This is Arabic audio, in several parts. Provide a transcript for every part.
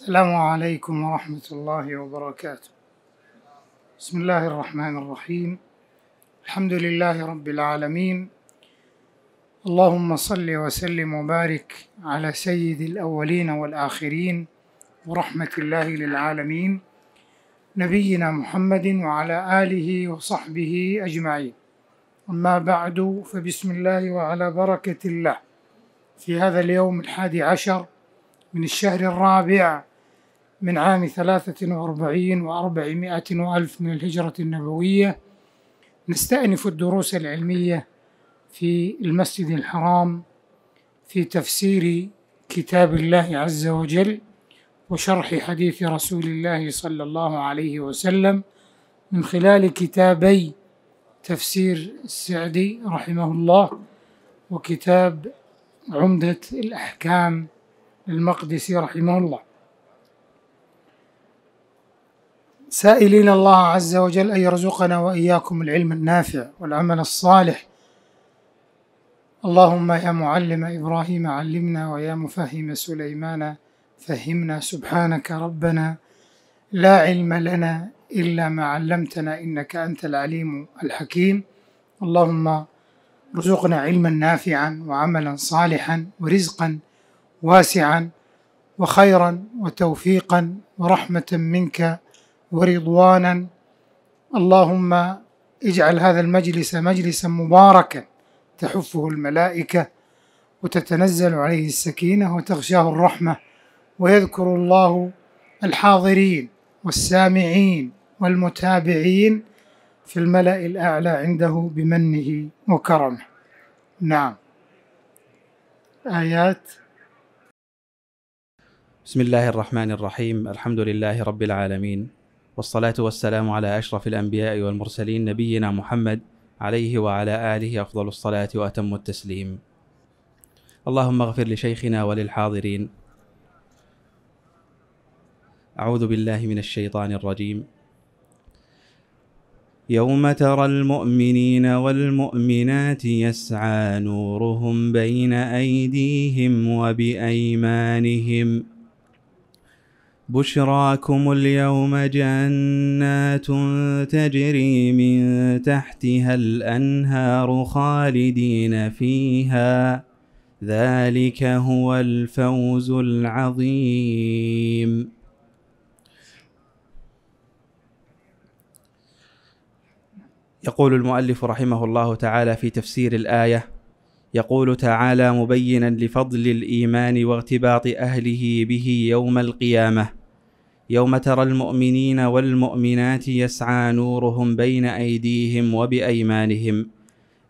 السلام عليكم ورحمة الله وبركاته. بسم الله الرحمن الرحيم. الحمد لله رب العالمين. اللهم صل وسلم وبارك على سيد الأولين والآخرين ورحمة الله للعالمين نبينا محمد وعلى آله وصحبه أجمعين. أما بعد فبسم الله وعلى بركة الله في هذا اليوم الحادي عشر من الشهر الرابع من عام ثلاثة وأربعين وأربعمائة وألف من الهجرة النبوية نستأنف الدروس العلمية في المسجد الحرام في تفسير كتاب الله عز وجل وشرح حديث رسول الله صلى الله عليه وسلم من خلال كتابي تفسير السعدي رحمه الله وكتاب عمدة الأحكام للمقدسي رحمه الله سائلين الله عز وجل أن يرزقنا وإياكم العلم النافع والعمل الصالح اللهم يا معلم إبراهيم علمنا ويا مفهم سليمان فهمنا سبحانك ربنا لا علم لنا إلا ما علمتنا إنك أنت العليم الحكيم اللهم ارزقنا علما نافعا وعملا صالحا ورزقا واسعا وخيرا وتوفيقا ورحمه منك ورضوانا اللهم اجعل هذا المجلس مجلسا مباركا تحفه الملائكه وتتنزل عليه السكينه وتغشاه الرحمه ويذكر الله الحاضرين والسامعين والمتابعين في الملأ الأعلى عنده بمنه وكرمه. نعم. آيات بسم الله الرحمن الرحيم الحمد لله رب العالمين والصلاة والسلام على أشرف الأنبياء والمرسلين نبينا محمد عليه وعلى آله أفضل الصلاة وأتم التسليم اللهم اغفر لشيخنا وللحاضرين أعوذ بالله من الشيطان الرجيم يوم ترى المؤمنين والمؤمنات يسعى نورهم بين أيديهم وبأيمانهم بشراكم اليوم جنات تجري من تحتها الأنهار خالدين فيها ذلك هو الفوز العظيم يقول المؤلف رحمه الله تعالى في تفسير الآية يقول تعالى مبينا لفضل الإيمان واغتباط أهله به يوم القيامة يوم ترى المؤمنين والمؤمنات يسعى نورهم بين ايديهم وبايمانهم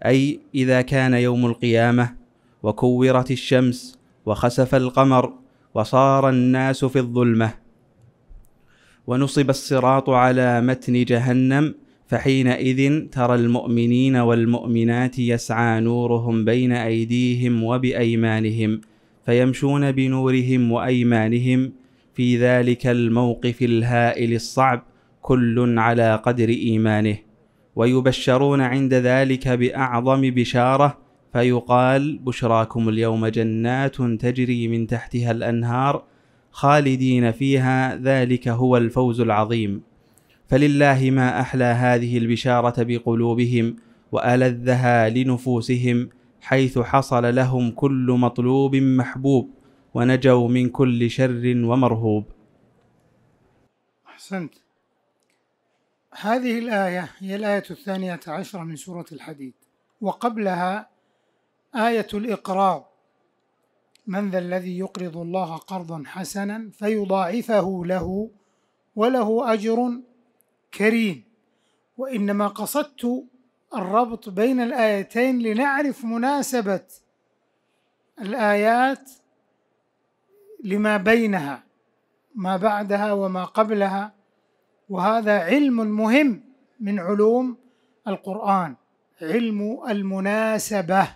اي اذا كان يوم القيامه وكورت الشمس وخسف القمر وصار الناس في الظلمه ونصب الصراط على متن جهنم فحينئذ ترى المؤمنين والمؤمنات يسعى نورهم بين ايديهم وبايمانهم فيمشون بنورهم وايمانهم في ذلك الموقف الهائل الصعب كل على قدر ايمانه ويبشرون عند ذلك باعظم بشاره فيقال بشراكم اليوم جنات تجري من تحتها الانهار خالدين فيها ذلك هو الفوز العظيم فلله ما احلى هذه البشاره بقلوبهم والذها لنفوسهم حيث حصل لهم كل مطلوب محبوب ونجوا من كل شر ومرهوب أحسنت هذه الآية هي الآية الثانية عشرة من سورة الحديد وقبلها آية الإقراض من ذا الذي يقرض الله قرضا حسنا فيضاعفه له وله أجر كريم وإنما قصدت الربط بين الآيتين لنعرف مناسبة الآيات لما بينها ما بعدها وما قبلها وهذا علم مهم من علوم القرآن علم المناسبة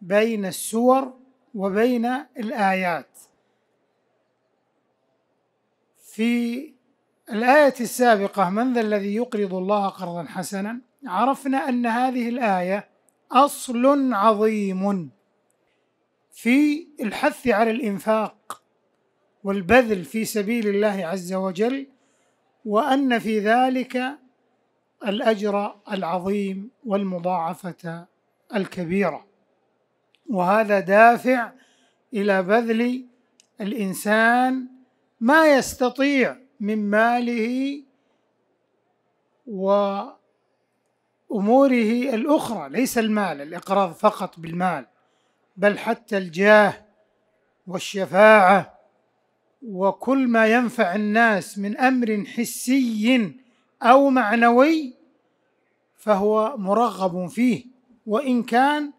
بين السور وبين الآيات في الآية السابقة من ذا الذي يقرض الله قرضا حسنا عرفنا أن هذه الآية أصل عظيم في الحث على الإنفاق والبذل في سبيل الله عز وجل وأن في ذلك الأجر العظيم والمضاعفة الكبيرة وهذا دافع إلى بذل الإنسان ما يستطيع من ماله وأموره الأخرى ليس المال الإقراض فقط بالمال بل حتى الجاه والشفاعه وكل ما ينفع الناس من امر حسي او معنوي فهو مرغب فيه وان كان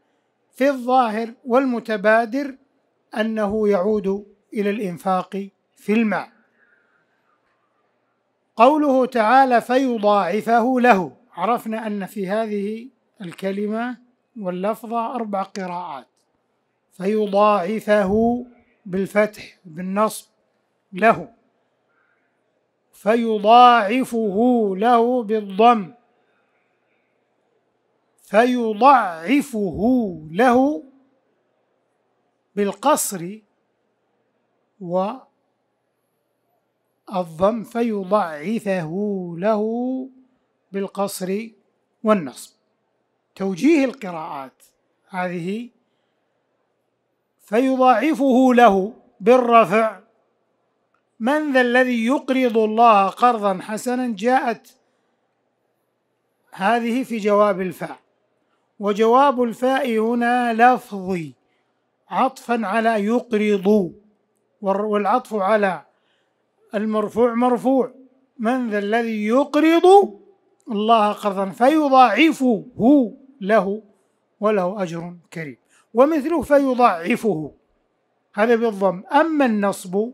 في الظاهر والمتبادر انه يعود الى الانفاق في المال قوله تعالى فيضاعفه له عرفنا ان في هذه الكلمه واللفظه اربع قراءات فيضاعفه بالفتح بالنصب له فيضاعفه له بالضم فيضعفه له بالقصر والضم فيضعفه له بالقصر والنصب توجيه القراءات هذه فيضاعفه له بالرفع من ذا الذي يقرض الله قرضا حسنا جاءت هذه في جواب الفاء وجواب الفاء هنا لفظي عطفا على يقرض والعطف على المرفوع مرفوع من ذا الذي يقرض الله قرضا فيضاعفه له وله أجر كريم ومثله فيضعفه هذا بالضم أما النصب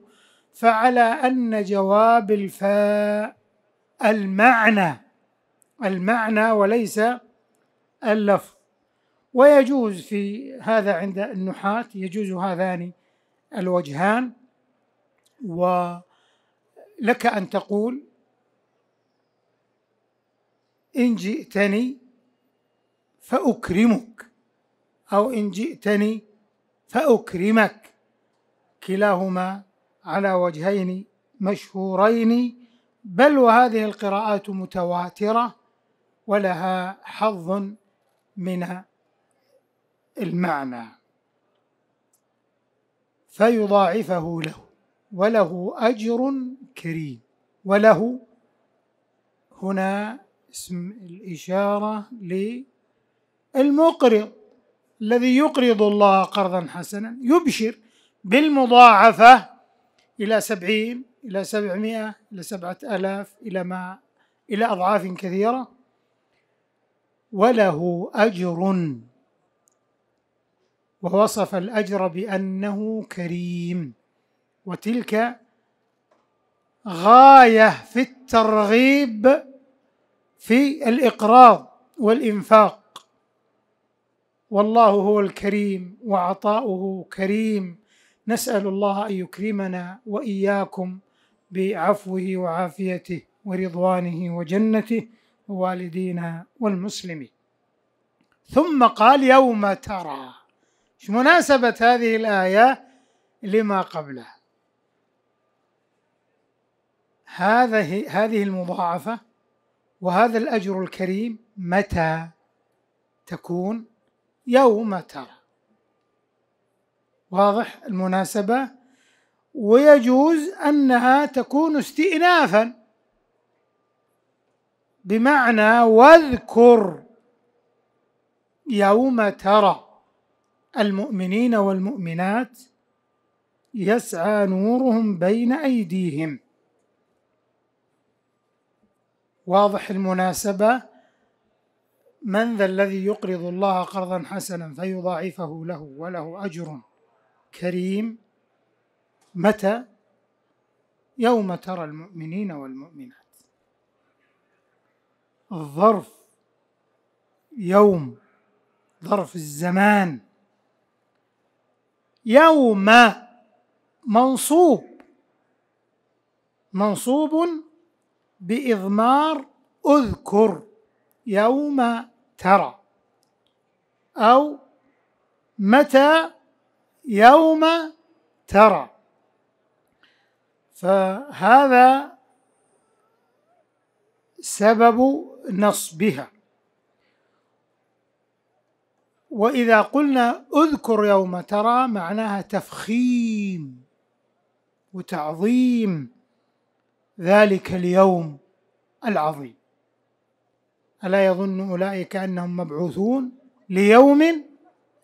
فعلى أن جواب الفاء المعنى المعنى وليس اللفظ ويجوز في هذا عند النحاة يجوز هذان الوجهان ولك أن تقول إن جئتني فأكرمك أو إن جئتني فأكرمك كلاهما على وجهين مشهورين بل وهذه القراءات متواترة ولها حظ من المعنى فيضاعفه له وله أجر كريم وله هنا اسم الإشارة للمقرض الذي يقرض الله قرضا حسنا يبشر بالمضاعفة إلى سبعين إلى سبعمائة إلى سبعة ألاف إلى ما إلى أضعاف كثيرة وله أجر ووصف الأجر بأنه كريم وتلك غاية في الترغيب في الإقراض والإنفاق والله هو الكريم وعطاؤه كريم نسال الله ان يكرمنا واياكم بعفوه وعافيته ورضوانه وجنته ووالدينا والمسلمين ثم قال يوم ترى مناسبة هذه الآية لما قبلها هذه هذه المضاعفة وهذا الأجر الكريم متى تكون يوم ترى واضح المناسبة ويجوز أنها تكون استئنافا بمعنى واذكر يوم ترى المؤمنين والمؤمنات يسعى نورهم بين أيديهم واضح المناسبة من ذا الذي يقرض الله قرضا حسنا فيضاعفه له وله أجر كريم متى يوم ترى المؤمنين والمؤمنات الظرف يوم ظرف الزمان يوم منصوب منصوب بإضمار أذكر يوم ترى أو متى يوم ترى فهذا سبب نصبها وإذا قلنا اذكر يوم ترى معناها تفخيم وتعظيم ذلك اليوم العظيم ألا يظن أولئك أنهم مبعوثون ليوم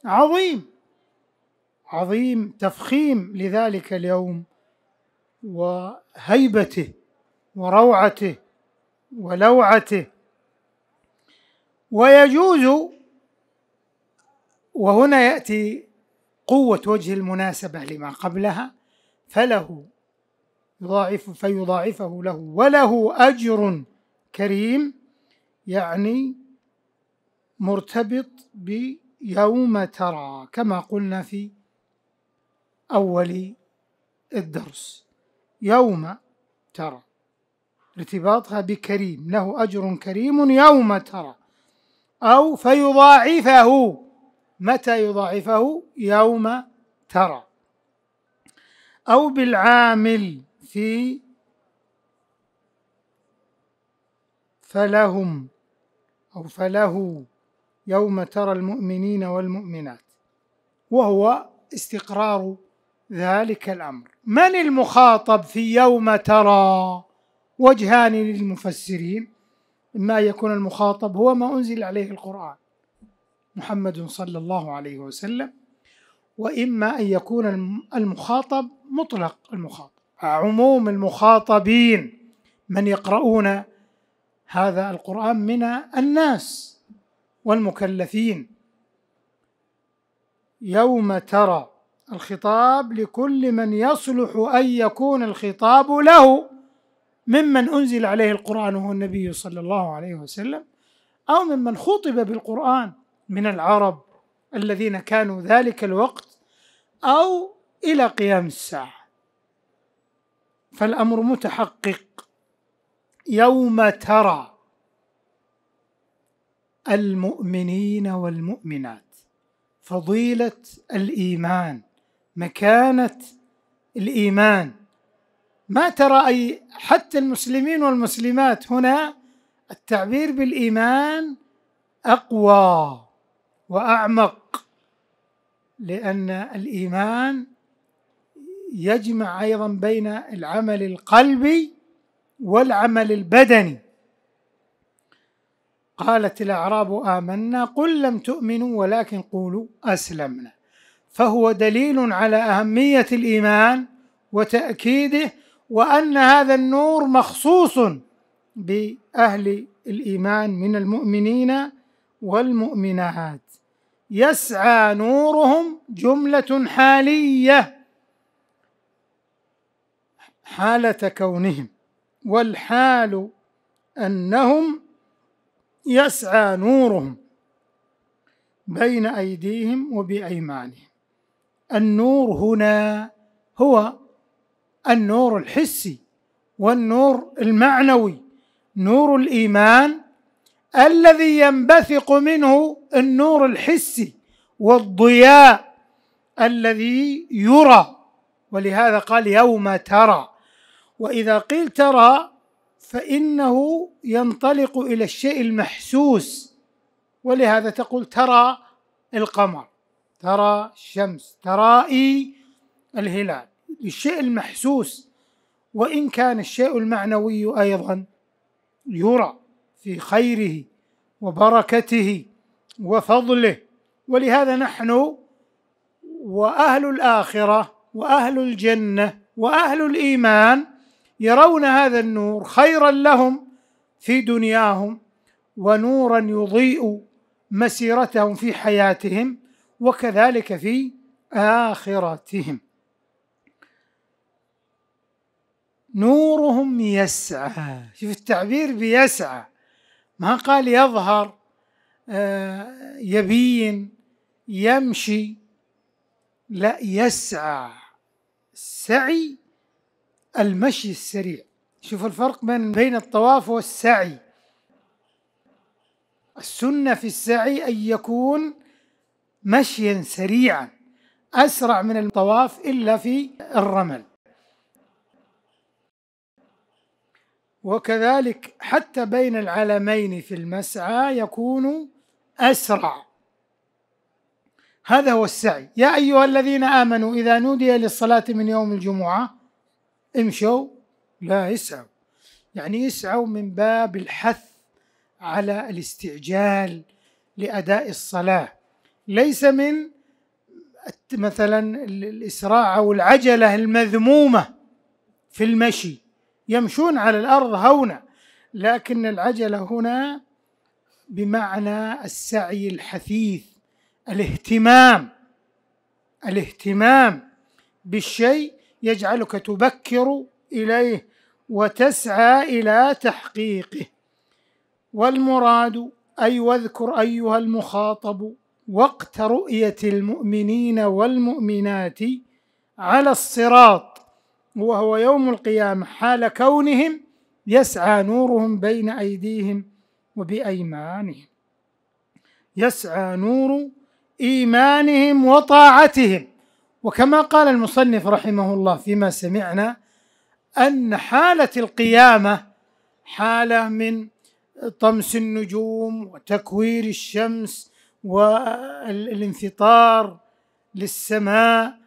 عظيم عظيم تفخيم لذلك اليوم وهيبته وروعته ولوعته ويجوز وهنا ياتي قوه وجه المناسبه لما قبلها فله يضاعف فيضاعفه له وله اجر كريم يعني مرتبط بيوم ترى كما قلنا في أول الدرس يوم ترى ارتباطها بكريم له أجر كريم يوم ترى أو فيضاعفه متى يضاعفه يوم ترى أو بالعامل في فلهم أو فله يوم ترى المؤمنين والمؤمنات وهو استقرار ذلك الأمر من المخاطب في يوم ترى وجهان للمفسرين إما يكون المخاطب هو ما أنزل عليه القرآن محمد صلى الله عليه وسلم وإما أن يكون المخاطب مطلق المخاطب عموم المخاطبين من يقرؤون هذا القرآن من الناس والمكلفين يوم ترى الخطاب لكل من يصلح أن يكون الخطاب له ممن أنزل عليه القرآن وهو النبي صلى الله عليه وسلم أو ممن خطب بالقرآن من العرب الذين كانوا ذلك الوقت أو إلى قيام الساعة فالأمر متحقق يوم ترى المؤمنين والمؤمنات فضيلة الإيمان مكانة الإيمان ما ترى أي حتى المسلمين والمسلمات هنا التعبير بالإيمان أقوى وأعمق لأن الإيمان يجمع أيضا بين العمل القلبي والعمل البدني قالت الأعراب آمنا قل لم تؤمنوا ولكن قولوا أسلمنا فهو دليل على أهمية الإيمان وتأكيده وأن هذا النور مخصوص بأهل الإيمان من المؤمنين والمؤمنات يسعى نورهم جملة حالية حالة كونهم والحال أنهم يسعى نورهم بين أيديهم وبأيمانهم النور هنا هو النور الحسي والنور المعنوي نور الإيمان الذي ينبثق منه النور الحسي والضياء الذي يرى ولهذا قال يوم ترى واذا قيل ترى فانه ينطلق الى الشيء المحسوس ولهذا تقول ترى القمر ترى الشمس ترائي الهلال الشيء المحسوس وان كان الشيء المعنوي ايضا يرى في خيره وبركته وفضله ولهذا نحن واهل الاخره واهل الجنه واهل الايمان يرون هذا النور خيرا لهم في دنياهم ونورا يضيء مسيرتهم في حياتهم وكذلك في آخرتهم نورهم يسعى آه. شوف التعبير بيسعى ما قال يظهر آه، يبين يمشي لا يسعى سعي المشي السريع شوف الفرق بين بين الطواف والسعي السنة في السعي أن يكون مشيا سريعا أسرع من الطواف إلا في الرمل وكذلك حتى بين العلمين في المسعى يكون أسرع هذا هو السعي يا أيها الذين آمنوا إذا نودي للصلاة من يوم الجمعة امشوا لا يسعوا يعني يسعوا من باب الحث على الاستعجال لأداء الصلاة ليس من مثلا الإسراع أو العجلة المذمومة في المشي يمشون على الأرض هونا لكن العجلة هنا بمعنى السعي الحثيث الاهتمام الاهتمام بالشيء يجعلك تبكر إليه وتسعى إلى تحقيقه والمراد أي واذكر أيها المخاطب وقت رؤية المؤمنين والمؤمنات على الصراط وهو يوم القيامة حال كونهم يسعى نورهم بين أيديهم وبأيمانهم يسعى نور إيمانهم وطاعتهم وكما قال المصنف رحمه الله فيما سمعنا أن حالة القيامة حالة من طمس النجوم وتكوير الشمس والانفطار للسماء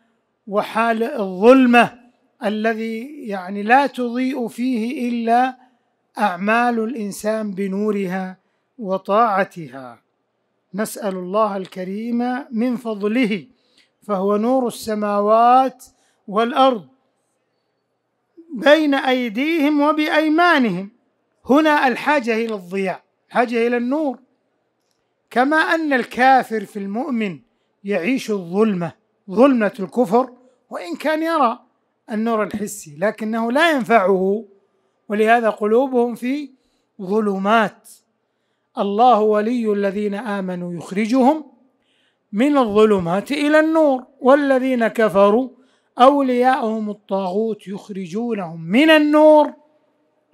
وحال الظلمه الذي يعني لا تضيء فيه الا اعمال الانسان بنورها وطاعتها نسال الله الكريم من فضله فهو نور السماوات والارض بين ايديهم وبايمانهم هنا الحاجه الى الضياء الحاجه الى النور كما ان الكافر في المؤمن يعيش الظلمه ظلمه الكفر وان كان يرى النور الحسي لكنه لا ينفعه ولهذا قلوبهم في ظلمات الله ولي الذين امنوا يخرجهم من الظلمات إلى النور والذين كفروا أولياؤهم الطاغوت يخرجونهم من النور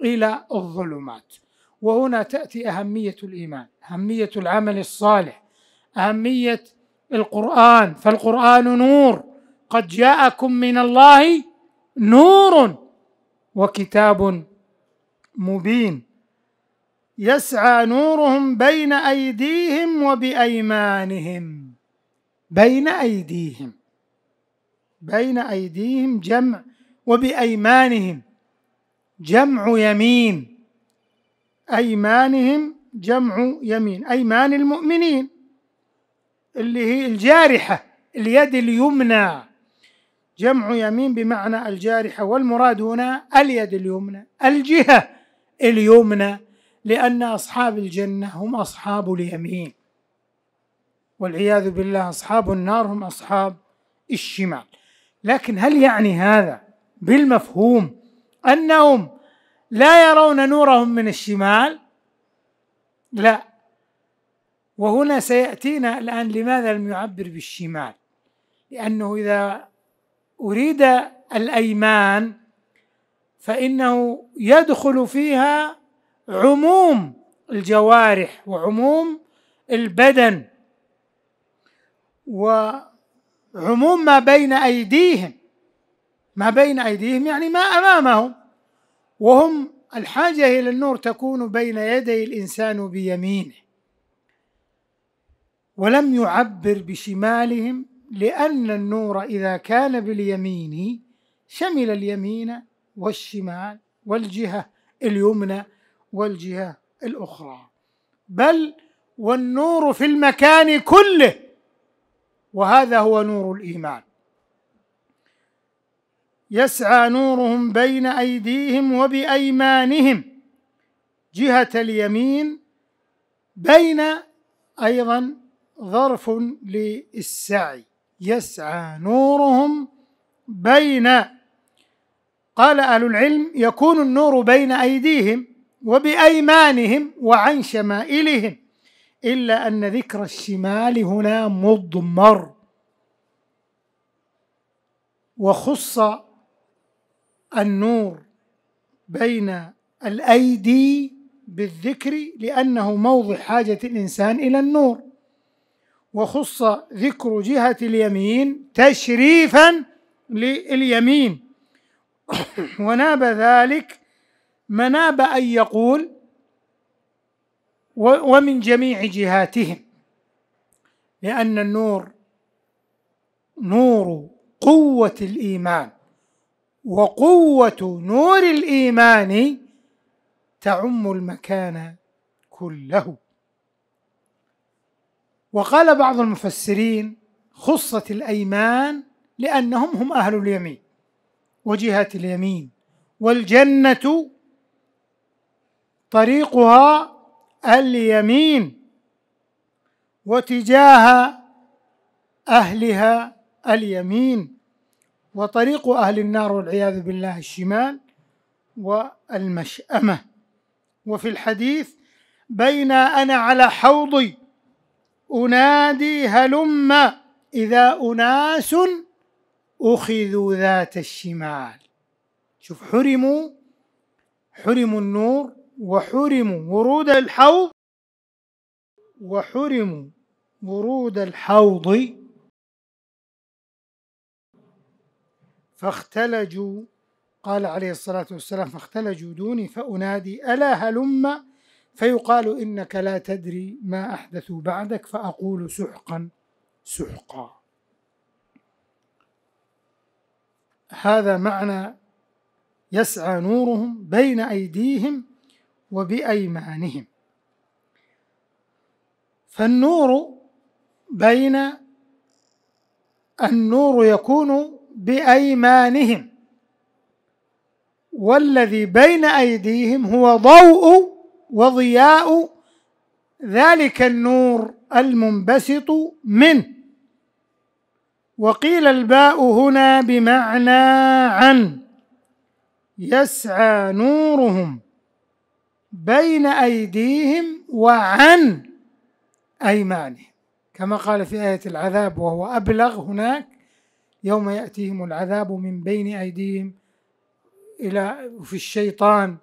إلى الظلمات وهنا تأتي أهمية الإيمان أهمية العمل الصالح أهمية القرآن فالقرآن نور قد جاءكم من الله نور وكتاب مبين يسعى نورهم بين أيديهم وبأيمانهم بين أيديهم بين أيديهم جمع وبأيمانهم جمع يمين أيمانهم جمع يمين أيمان المؤمنين اللي هي الجارحة اليد اليمنى جمع يمين بمعنى الجارحة والمراد هنا اليد اليمنى الجهة اليمنى لأن أصحاب الجنة هم أصحاب اليمين والعياذ بالله أصحاب النار هم أصحاب الشمال لكن هل يعني هذا بالمفهوم أنهم لا يرون نورهم من الشمال لا وهنا سيأتينا الآن لماذا لم يعبر بالشمال لأنه إذا أريد الأيمان فإنه يدخل فيها عموم الجوارح وعموم البدن وعموم ما بين أيديهم ما بين أيديهم يعني ما أمامهم وهم الحاجة إلى النور تكون بين يدي الإنسان بيمينه ولم يعبر بشمالهم لأن النور إذا كان باليمين شمل اليمين والشمال والجهة اليمنى والجهة الأخرى بل والنور في المكان كله وهذا هو نور الايمان يسعى نورهم بين ايديهم وبايمانهم جهه اليمين بين ايضا ظرف للسعي يسعى نورهم بين قال اهل العلم يكون النور بين ايديهم وبايمانهم وعن شمائلهم إلا أن ذكر الشمال هنا مضمر وخص النور بين الأيدي بالذكر لأنه موضع حاجة الإنسان إلى النور وخص ذكر جهة اليمين تشريفا لليمين وناب ذلك مناب أن يقول ومن جميع جهاتهم لأن النور نور قوة الإيمان وقوة نور الإيمان تعم المكان كله وقال بعض المفسرين خصت الأيمان لأنهم هم أهل اليمين وجهة اليمين والجنة طريقها اليمين وتجاه أهلها اليمين وطريق أهل النار والعياذ بالله الشمال والمشأمة وفي الحديث بين أنا على حوضي أنادي هلم إذا أناس أخذوا ذات الشمال شوف حرموا حرموا النور وحرموا ورود الحوض وحرموا ورود الحوض فاختلجوا قال عليه الصلاة والسلام فاختلجوا دوني فأنادي ألا هلم فيقال إنك لا تدري ما أحدث بعدك فأقول سحقا سحقا هذا معنى يسعى نورهم بين أيديهم وبأيمانهم فالنور بين النور يكون بأيمانهم والذي بين أيديهم هو ضوء وضياء ذلك النور المنبسط منه وقيل الباء هنا بمعنى عن يسعى نورهم بين أيديهم وعن أيمانهم كما قال في آية العذاب وهو أبلغ هناك يوم يأتيهم العذاب من بين أيديهم إلى في الشيطان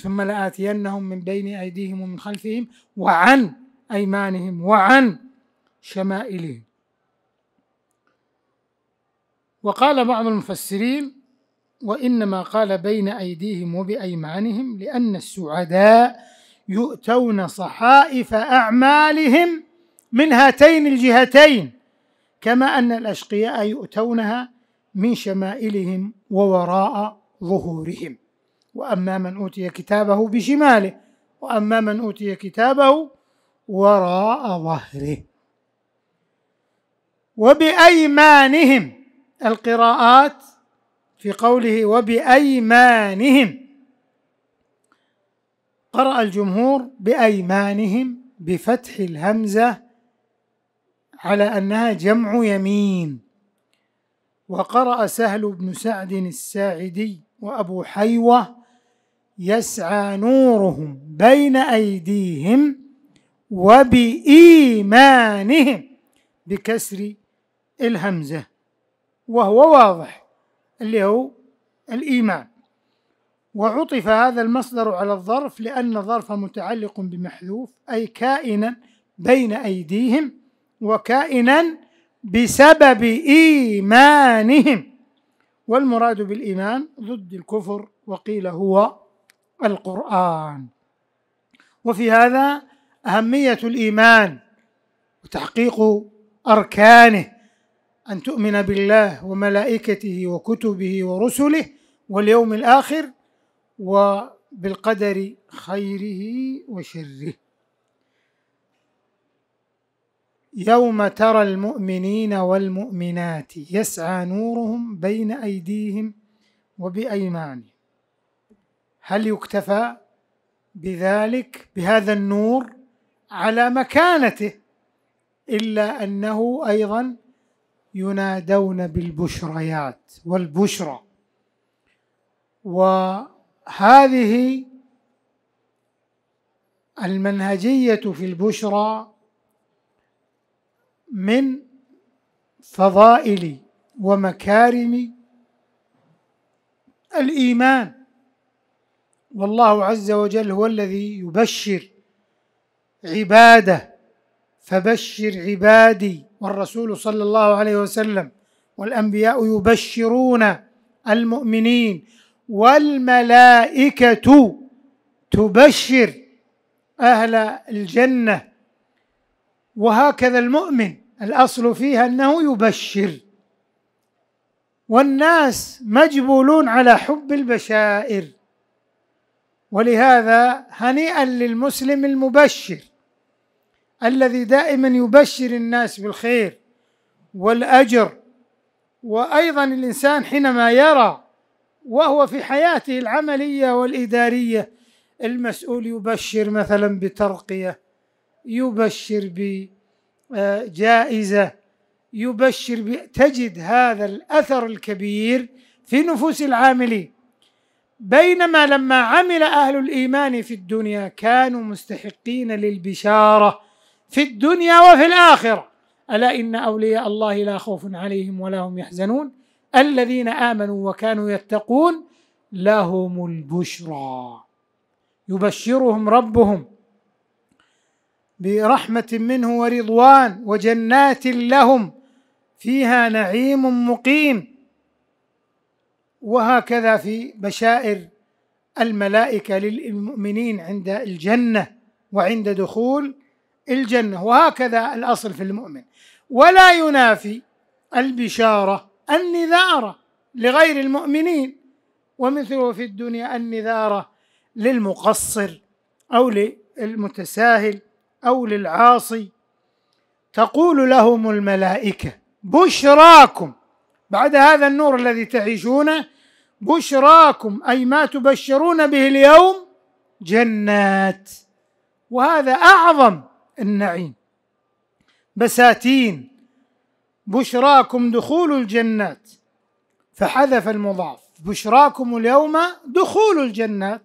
ثم لآتينهم من بين أيديهم ومن خلفهم وعن أيمانهم وعن شمائلهم وقال بعض المفسرين وإنما قال بين أيديهم وبأيمانهم لأن السعداء يؤتون صحائف أعمالهم من هاتين الجهتين كما أن الأشقياء يؤتونها من شمائلهم ووراء ظهورهم وأما من أوتي كتابه بشماله وأما من أوتي كتابه وراء ظهره وبأيمانهم القراءات في قوله وبأيمانهم قرأ الجمهور بأيمانهم بفتح الهمزة على أنها جمع يمين وقرأ سهل بن سعد الساعدي وأبو حيوة يسعى نورهم بين أيديهم وبإيمانهم بكسر الهمزة وهو واضح اللي هو الإيمان وعطف هذا المصدر على الظرف لأن الظرف متعلق بمحذوف أي كائنا بين أيديهم وكائنا بسبب إيمانهم والمراد بالإيمان ضد الكفر وقيل هو القرآن وفي هذا أهمية الإيمان وتحقيق أركانه أن تؤمن بالله وملائكته وكتبه ورسله واليوم الآخر وبالقدر خيره وشره يوم ترى المؤمنين والمؤمنات يسعى نورهم بين أيديهم وبأيمانهم هل يكتفى بذلك بهذا النور على مكانته إلا أنه أيضا ينادون بالبشريات والبشرى وهذه المنهجيه في البشرى من فضائل ومكارم الايمان والله عز وجل هو الذي يبشر عباده فبشر عبادي والرسول صلى الله عليه وسلم والانبياء يبشرون المؤمنين والملائكه تبشر اهل الجنه وهكذا المؤمن الاصل فيها انه يبشر والناس مجبولون على حب البشائر ولهذا هنيئا للمسلم المبشر الذي دائما يبشر الناس بالخير والاجر وايضا الانسان حينما يرى وهو في حياته العمليه والاداريه المسؤول يبشر مثلا بترقيه يبشر بجائزه يبشر تجد هذا الاثر الكبير في نفوس العاملين بينما لما عمل اهل الايمان في الدنيا كانوا مستحقين للبشاره في الدنيا وفي الآخرة ألا إن أولياء الله لا خوف عليهم ولا هم يحزنون الذين آمنوا وكانوا يتقون لهم البشرى يبشرهم ربهم برحمة منه ورضوان وجنات لهم فيها نعيم مقيم وهكذا في بشائر الملائكة للمؤمنين عند الجنة وعند دخول الجنة وهكذا الأصل في المؤمن ولا ينافي البشارة النذارة لغير المؤمنين ومثله في الدنيا النذارة للمقصر أو للمتساهل أو للعاصي تقول لهم الملائكة بشراكم بعد هذا النور الذي تعيشونه بشراكم أي ما تبشرون به اليوم جنات وهذا أعظم النعيم بساتين بشراكم دخول الجنات فحذف المضاف بشراكم اليوم دخول الجنات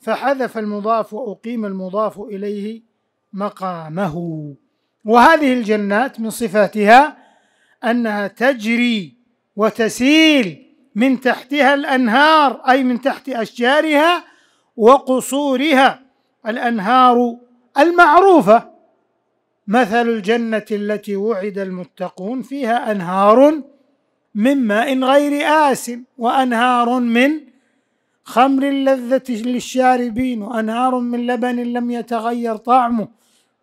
فحذف المضاف واقيم المضاف اليه مقامه وهذه الجنات من صفاتها انها تجري وتسيل من تحتها الانهار اي من تحت اشجارها وقصورها الانهار المعروفه مثل الجنة التي وعد المتقون فيها أنهار من ماء غير آس وأنهار من خمر لذة للشاربين وأنهار من لبن لم يتغير طعمه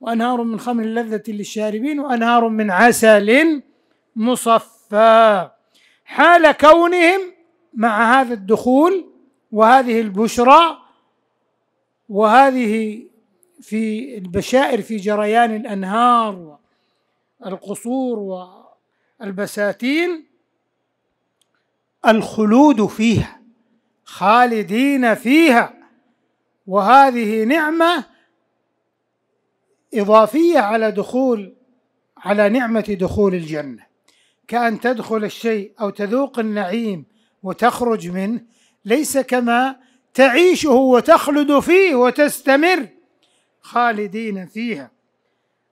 وأنهار من خمر لذة للشاربين وأنهار من عسل مصفى حال كونهم مع هذا الدخول وهذه البشرى وهذه في البشائر في جريان الأنهار والقصور والبساتين الخلود فيها خالدين فيها وهذه نعمة إضافية على دخول على نعمة دخول الجنة كأن تدخل الشيء أو تذوق النعيم وتخرج منه ليس كما تعيشه وتخلد فيه وتستمر خالدين فيها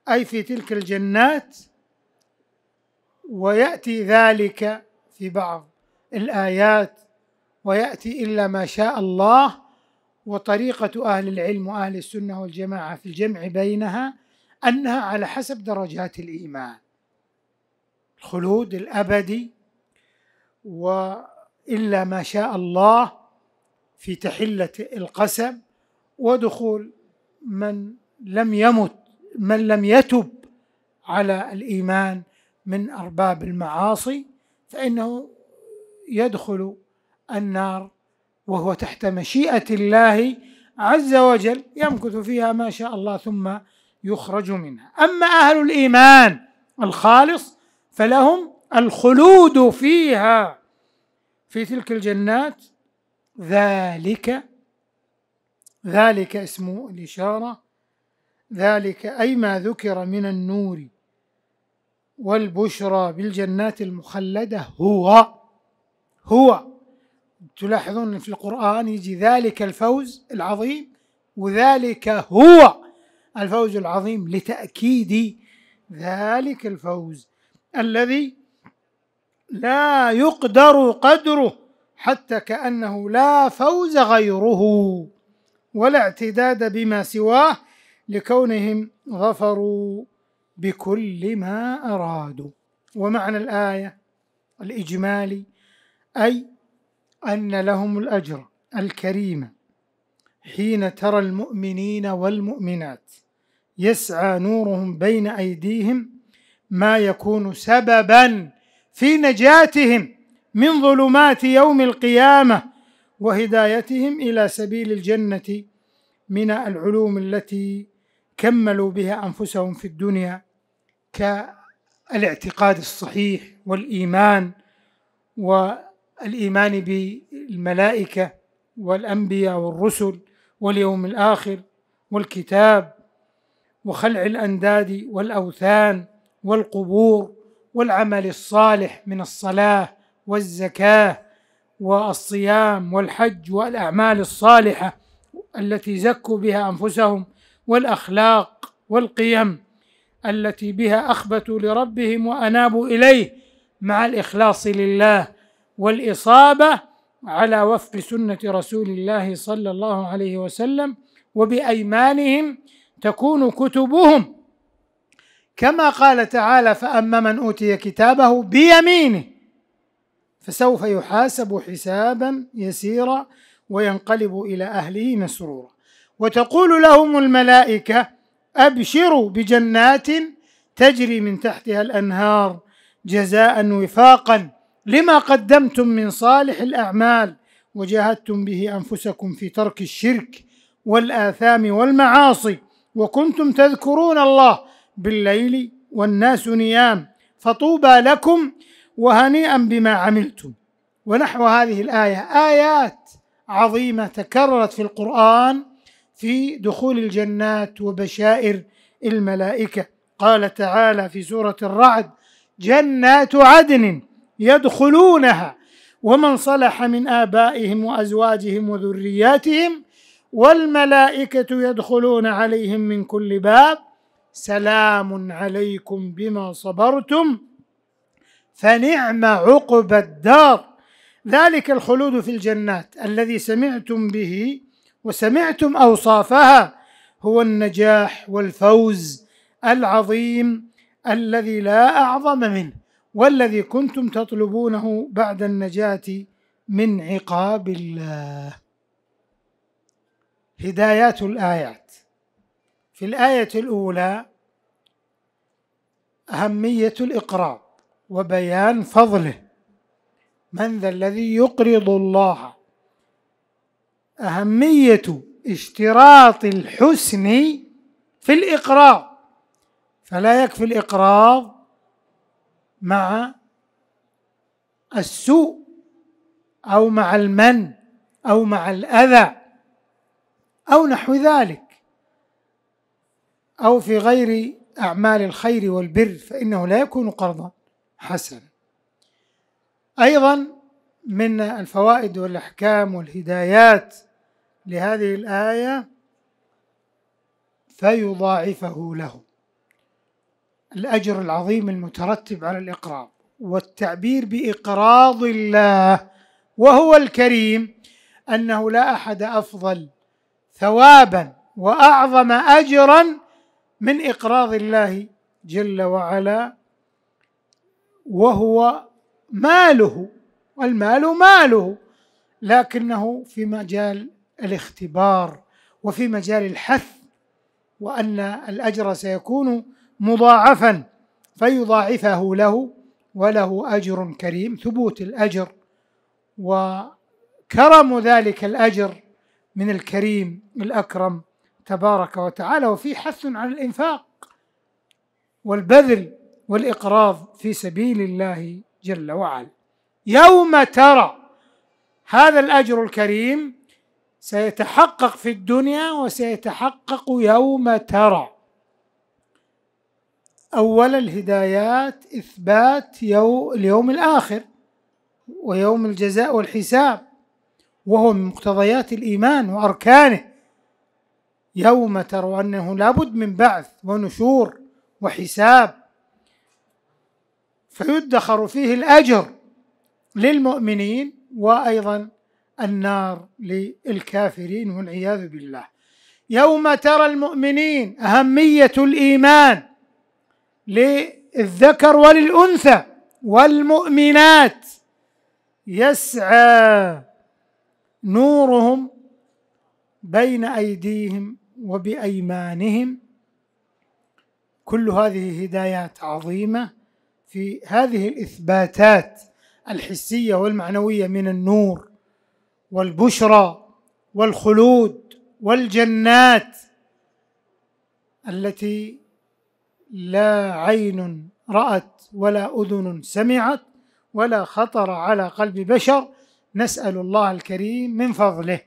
اي في تلك الجنات وياتي ذلك في بعض الايات وياتي الا ما شاء الله وطريقه اهل العلم واهل السنه والجماعه في الجمع بينها انها على حسب درجات الايمان الخلود الابدي والا ما شاء الله في تحله القسم ودخول من لم يمت من لم يتب على الايمان من ارباب المعاصي فانه يدخل النار وهو تحت مشيئه الله عز وجل يمكث فيها ما شاء الله ثم يخرج منها اما اهل الايمان الخالص فلهم الخلود فيها في تلك الجنات ذلك ذلك اسم الإشارة ذلك أي ما ذكر من النور والبشرى بالجنات المخلدة هو هو تلاحظون في القرآن يجي ذلك الفوز العظيم وذلك هو الفوز العظيم لتأكيد ذلك الفوز الذي لا يقدر قدره حتى كأنه لا فوز غيره ولا اعتداد بما سواه لكونهم ظفروا بكل ما أرادوا ومعنى الآية الإجمالي أي أن لهم الأجر الكريم حين ترى المؤمنين والمؤمنات يسعى نورهم بين أيديهم ما يكون سببا في نجاتهم من ظلمات يوم القيامة وهدايتهم إلى سبيل الجنة من العلوم التي كملوا بها أنفسهم في الدنيا كالاعتقاد الصحيح والإيمان والإيمان بالملائكة والأنبياء والرسل واليوم الآخر والكتاب وخلع الأنداد والأوثان والقبور والعمل الصالح من الصلاة والزكاة والصيام والحج والاعمال الصالحه التي زكوا بها انفسهم والاخلاق والقيم التي بها اخبتوا لربهم وانابوا اليه مع الاخلاص لله والاصابه على وفق سنه رسول الله صلى الله عليه وسلم وبايمانهم تكون كتبهم كما قال تعالى فاما من اوتي كتابه بيمينه فسوف يحاسب حسابا يسيرا وينقلب إلى أهله مسرورا وتقول لهم الملائكة أبشروا بجنات تجري من تحتها الأنهار جزاء وفاقا لما قدمتم من صالح الأعمال وجاهدتم به أنفسكم في ترك الشرك والآثام والمعاصي وكنتم تذكرون الله بالليل والناس نيام فطوبى لكم وهنيئا بما عملتم ونحو هذه الآية آيات عظيمة تكررت في القرآن في دخول الجنات وبشائر الملائكة قال تعالى في سورة الرعد جنات عدن يدخلونها ومن صلح من آبائهم وأزواجهم وذرياتهم والملائكة يدخلون عليهم من كل باب سلام عليكم بما صبرتم فنعم عقب الدار ذلك الخلود في الجنات الذي سمعتم به وسمعتم اوصافها هو النجاح والفوز العظيم الذي لا اعظم منه والذي كنتم تطلبونه بعد النجاه من عقاب الله هدايات الايات في الايه الاولى اهميه الاقرار وبيان فضله من ذا الذي يقرض الله أهمية اشتراط الحسن في الإقراض فلا يكفي الإقراض مع السوء أو مع المن أو مع الأذى أو نحو ذلك أو في غير أعمال الخير والبر فإنه لا يكون قرضا حسن أيضا من الفوائد والأحكام والهدايات لهذه الآية فيضاعفه له الأجر العظيم المترتب على الإقراض والتعبير بإقراض الله وهو الكريم أنه لا أحد أفضل ثوابا وأعظم أجرا من إقراض الله جل وعلا وهو ماله والمال ماله لكنه في مجال الاختبار وفي مجال الحث وان الاجر سيكون مضاعفا فيضاعفه له وله اجر كريم ثبوت الاجر وكرم ذلك الاجر من الكريم الاكرم تبارك وتعالى وفي حث على الانفاق والبذل والإقراض في سبيل الله جل وعلا يوم ترى هذا الأجر الكريم سيتحقق في الدنيا وسيتحقق يوم ترى أول الهدايات إثبات اليوم الآخر ويوم الجزاء والحساب وهو من مقتضيات الإيمان وأركانه يوم ترى أنه لابد من بعث ونشور وحساب فيدخر فيه الأجر للمؤمنين وأيضا النار للكافرين والعياذ بالله يوم ترى المؤمنين أهمية الإيمان للذكر وللأنثى والمؤمنات يسعى نورهم بين أيديهم وبأيمانهم كل هذه هدايات عظيمه في هذه الاثباتات الحسيه والمعنويه من النور والبشرى والخلود والجنات التي لا عين رأت ولا أذن سمعت ولا خطر على قلب بشر نسأل الله الكريم من فضله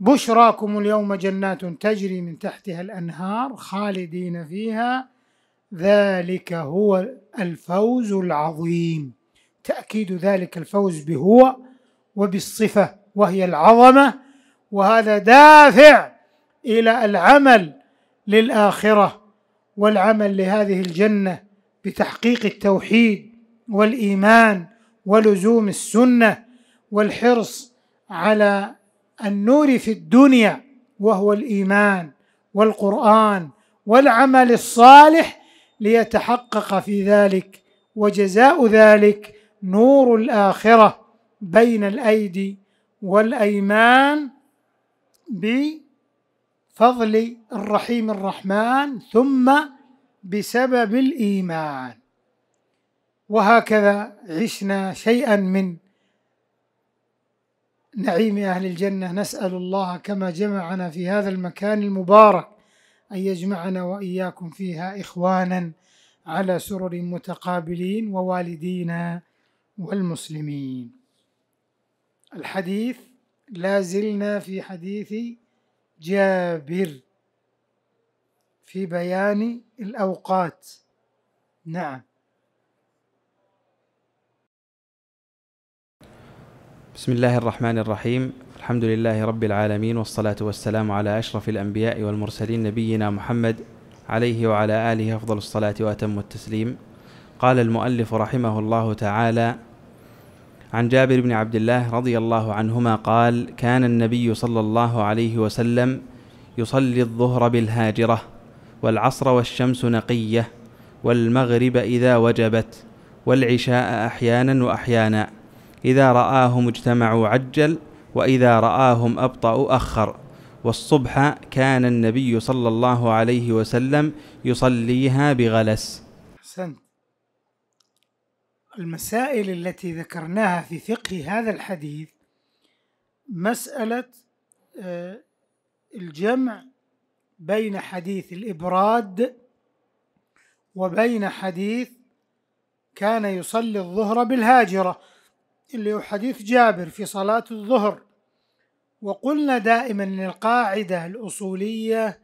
بشراكم اليوم جنات تجري من تحتها الأنهار خالدين فيها ذلك هو الفوز العظيم تأكيد ذلك الفوز بهو وبالصفة وهي العظمة وهذا دافع إلى العمل للآخرة والعمل لهذه الجنة بتحقيق التوحيد والإيمان ولزوم السنة والحرص على النور في الدنيا وهو الإيمان والقرآن والعمل الصالح ليتحقق في ذلك وجزاء ذلك نور الآخرة بين الأيدي والأيمان بفضل الرحيم الرحمن ثم بسبب الإيمان وهكذا عشنا شيئا من نعيم أهل الجنة نسأل الله كما جمعنا في هذا المكان المبارك أن يجمعنا وإياكم فيها إخوانا على سرر متقابلين ووالدينا والمسلمين الحديث لا زلنا في حديث جابر في بيان الأوقات نعم بسم الله الرحمن الرحيم الحمد لله رب العالمين والصلاة والسلام على أشرف الأنبياء والمرسلين نبينا محمد عليه وعلى آله أفضل الصلاة وأتم التسليم قال المؤلف رحمه الله تعالى عن جابر بن عبد الله رضي الله عنهما قال كان النبي صلى الله عليه وسلم يصلي الظهر بالهاجرة والعصر والشمس نقية والمغرب إذا وجبت والعشاء أحيانا وأحيانا إذا رآهم اجتمعوا عجل وإذا رآهم أبطأ أخر والصبح كان النبي صلى الله عليه وسلم يصليها بغلس أحسنت المسائل التي ذكرناها في فقه هذا الحديث مسألة آه، الجمع بين حديث الإبراد وبين حديث كان يصلي الظهر بالهاجرة اللي هو حديث جابر في صلاة الظهر وقلنا دائما ان القاعدة الأصولية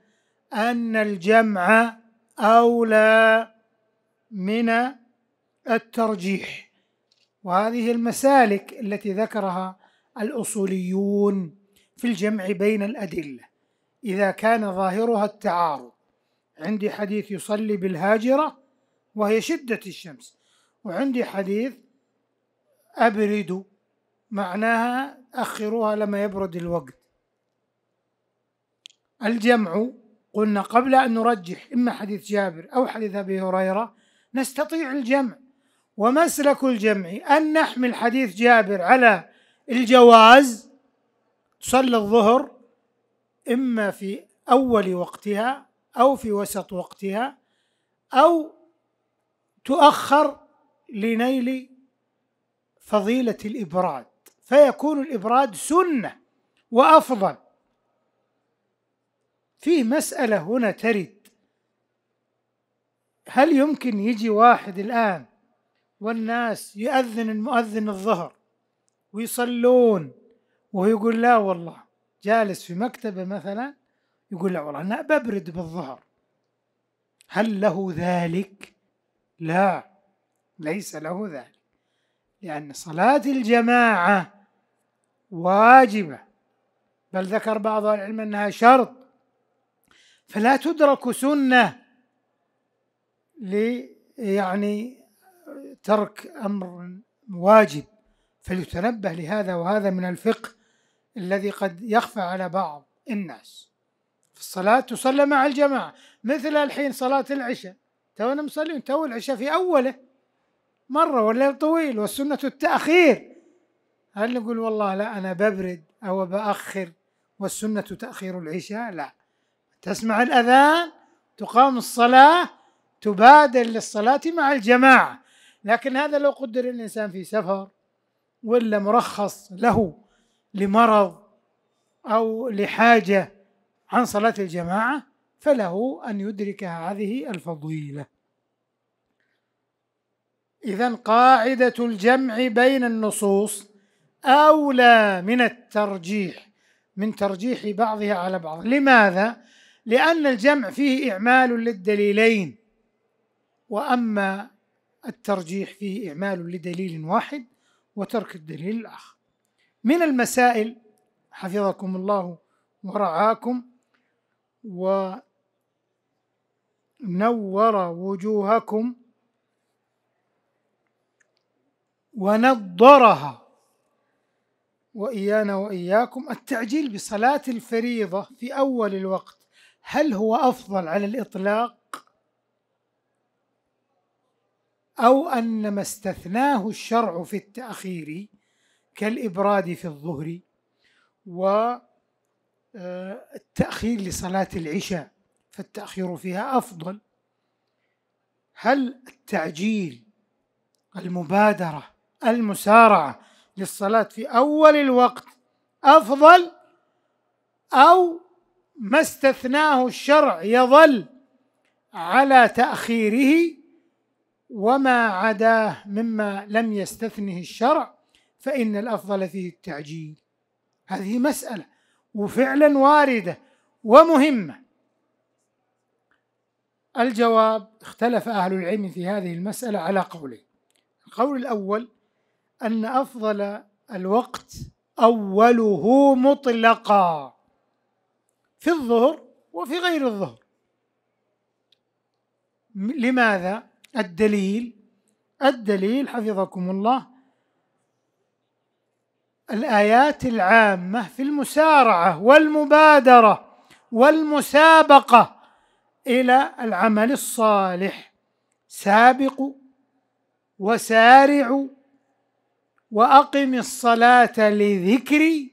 أن الجمع أولى من الترجيح وهذه المسالك التي ذكرها الأصوليون في الجمع بين الأدلة إذا كان ظاهرها التعارض عندي حديث يصلي بالهاجرة وهي شدة الشمس وعندي حديث أبردوا معناها أخروها لما يبرد الوقت الجمع قلنا قبل أن نرجح إما حديث جابر أو حديث أبي هريرة نستطيع الجمع ومسلك الجمع أن نحمل حديث جابر على الجواز تصلي الظهر إما في أول وقتها أو في وسط وقتها أو تؤخر لنيل فضيلة الإبراد فيكون الإبراد سنة وأفضل في مسألة هنا ترد هل يمكن يجي واحد الآن والناس يؤذن المؤذن الظهر ويصلون ويقول لا والله جالس في مكتبه مثلا يقول لا والله أنا ببرد بالظهر هل له ذلك؟ لا ليس له ذلك لأن صلاة الجماعة واجبة بل ذكر بعض العلم أنها شرط فلا تدرك سنة يعني ترك أمر واجب فليتنبه لهذا وهذا من الفقه الذي قد يخفى على بعض الناس الصلاة تصلى مع الجماعة مثل الحين صلاة العشاء تونا مصلين تو العشاء في أوله مرة والليل طويل والسنة التأخير هل نقول والله لا أنا ببرد أو بأخر والسنة تأخير العشاء لا تسمع الأذان تقام الصلاة تبادل للصلاة مع الجماعة لكن هذا لو قدر الإنسان في سفر ولا مرخص له لمرض أو لحاجة عن صلاة الجماعة فله أن يدرك هذه الفضيلة إذا قاعدة الجمع بين النصوص أولى من الترجيح من ترجيح بعضها على بعض لماذا؟ لأن الجمع فيه إعمال للدليلين وأما الترجيح فيه إعمال لدليل واحد وترك الدليل الآخر من المسائل حفظكم الله ورعاكم ونور وجوهكم ونضرها وإيانا وإياكم التعجيل بصلاة الفريضة في أول الوقت هل هو أفضل على الإطلاق أو أن ما استثناه الشرع في التأخير كالإبراد في الظهر والتأخير آه، لصلاة العشاء فالتأخير فيها أفضل هل التعجيل المبادرة المسارعه للصلاه في اول الوقت افضل او ما استثناه الشرع يظل على تاخيره وما عداه مما لم يستثنه الشرع فان الافضل فيه التعجيل هذه مساله وفعلا وارده ومهمه الجواب اختلف اهل العلم في هذه المساله على قولين القول الاول ان افضل الوقت اوله مطلقا في الظهر وفي غير الظهر لماذا الدليل الدليل حفظكم الله الايات العامه في المسارعه والمبادره والمسابقه الى العمل الصالح سابقوا وسارعوا واقم الصلاه لذكري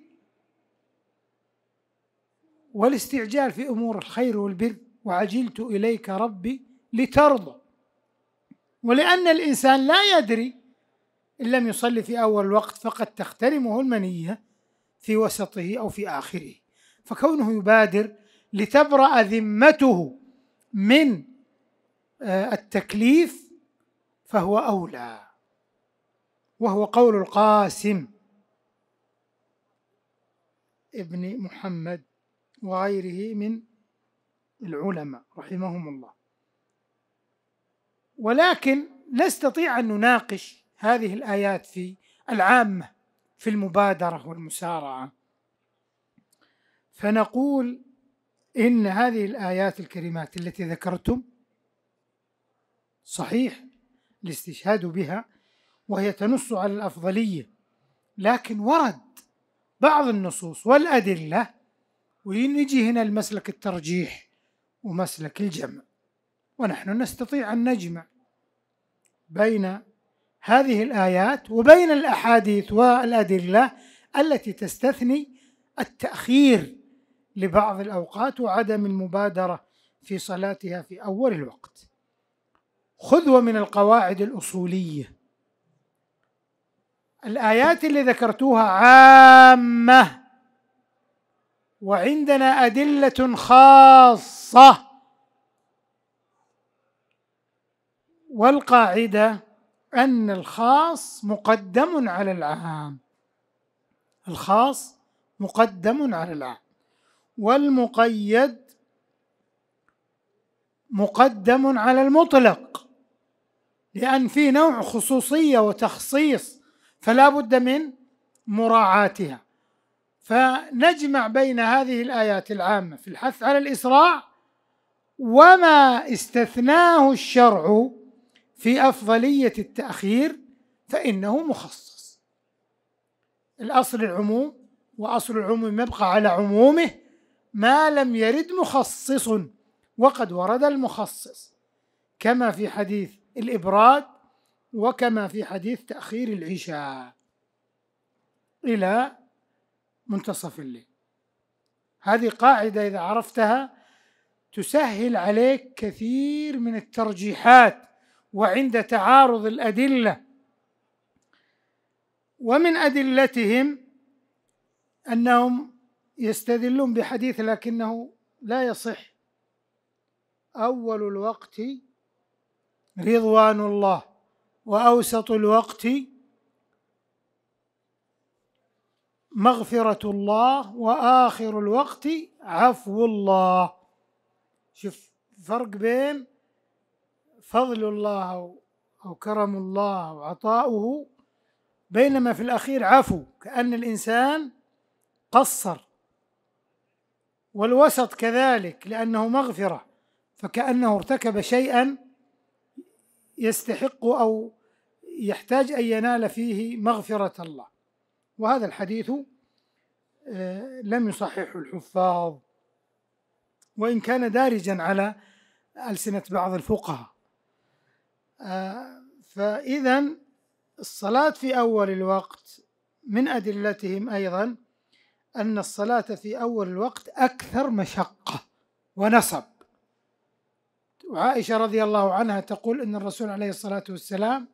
والاستعجال في امور الخير والبر وعجلت اليك ربي لترضى ولان الانسان لا يدري ان لم يصلي في اول الوقت فقد تخترمه المنيه في وسطه او في اخره فكونه يبادر لتبرا ذمته من آه، التكليف فهو اولى وهو قول القاسم ابن محمد وغيره من العلماء رحمهم الله ولكن نستطيع أن نناقش هذه الآيات في العامة في المبادرة والمسارعة فنقول إن هذه الآيات الكريمات التي ذكرتم صحيح الاستشهاد بها وهي تنص على الافضليه لكن ورد بعض النصوص والادله ونجي هنا المسلك الترجيح ومسلك الجمع ونحن نستطيع ان نجمع بين هذه الايات وبين الاحاديث والادله التي تستثني التاخير لبعض الاوقات وعدم المبادره في صلاتها في اول الوقت خذ من القواعد الاصوليه الآيات اللي ذكرتوها عامة وعندنا أدلة خاصة والقاعدة أن الخاص مقدم على العام الخاص مقدم على العام والمقيد مقدم على المطلق لأن في نوع خصوصية وتخصيص فلا بد من مراعاتها فنجمع بين هذه الآيات العامة في الحث على الإسراع وما استثناه الشرع في أفضلية التأخير فإنه مخصص الأصل العموم وأصل العموم يبقى على عمومه ما لم يرد مخصص وقد ورد المخصص كما في حديث الإبراد وكما في حديث تأخير العشاء إلى منتصف الليل هذه قاعدة إذا عرفتها تسهل عليك كثير من الترجيحات وعند تعارض الأدلة ومن أدلتهم أنهم يستدلون بحديث لكنه لا يصح أول الوقت رضوان الله واوسط الوقت مغفره الله واخر الوقت عفو الله شوف فرق بين فضل الله او كرم الله وعطاؤه بينما في الاخير عفو كان الانسان قصر والوسط كذلك لانه مغفره فكانه ارتكب شيئا يستحق او يحتاج أن ينال فيه مغفرة الله وهذا الحديث آه، لم يصححه الحفاظ وإن كان دارجا على ألسنة بعض الفقهاء آه، فإذا الصلاة في أول الوقت من أدلتهم أيضا أن الصلاة في أول الوقت أكثر مشقة ونصب وعائشة رضي الله عنها تقول أن الرسول عليه الصلاة والسلام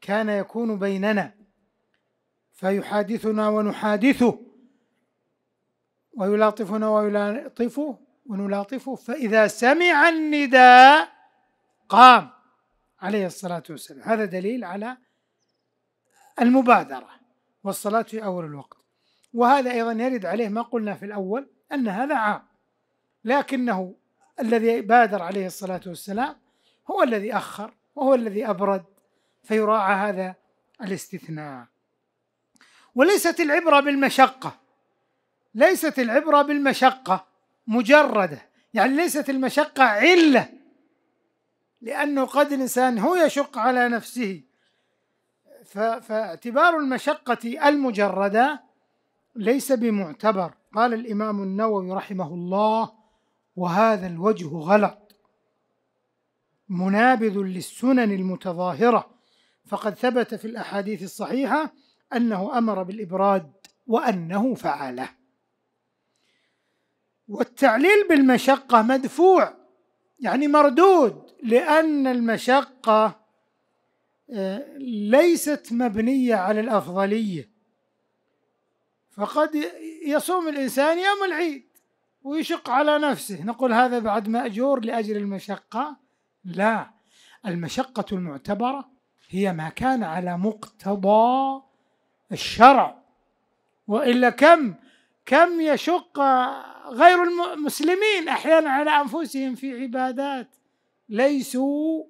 كان يكون بيننا فيحادثنا ونحادثه ويلاطفنا ويلاطفه ونلاطفه فإذا سمع النداء قام عليه الصلاة والسلام هذا دليل على المبادرة والصلاة في أول الوقت وهذا أيضا يرد عليه ما قلنا في الأول أن هذا عام لكنه الذي بادر عليه الصلاة والسلام هو الذي أخر وهو الذي أبرد فيراعى هذا الاستثناء وليست العبره بالمشقه ليست العبره بالمشقه مجرده يعني ليست المشقه عله لانه قد الانسان هو يشق على نفسه فاعتبار المشقه المجرده ليس بمعتبر قال الامام النووي رحمه الله وهذا الوجه غلط منابذ للسنن المتظاهره فقد ثبت في الاحاديث الصحيحه انه امر بالابراد وانه فعله والتعليل بالمشقه مدفوع يعني مردود لان المشقه آه، ليست مبنيه على الافضليه فقد يصوم الانسان يوم العيد ويشق على نفسه نقول هذا بعد ماجور لاجل المشقه لا المشقه المعتبره هي ما كان على مقتضى الشرع والا كم كم يشق غير المسلمين احيانا على انفسهم في عبادات ليسوا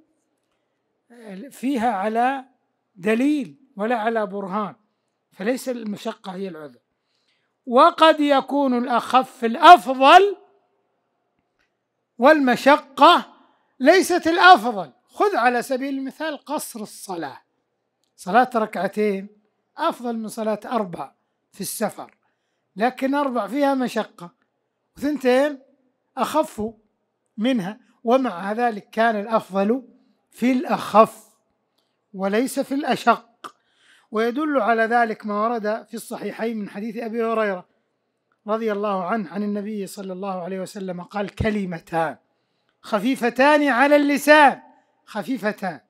فيها على دليل ولا على برهان فليس المشقه هي العذر وقد يكون الاخف الافضل والمشقه ليست الافضل خذ على سبيل المثال قصر الصلاة صلاة ركعتين أفضل من صلاة أربع في السفر لكن أربع فيها مشقة وثنتين أخف منها ومع ذلك كان الأفضل في الأخف وليس في الأشق ويدل على ذلك ما ورد في الصحيحين من حديث أبي هريرة رضي الله عنه عن النبي صلى الله عليه وسلم قال كلمتان خفيفتان على اللسان خفيفتان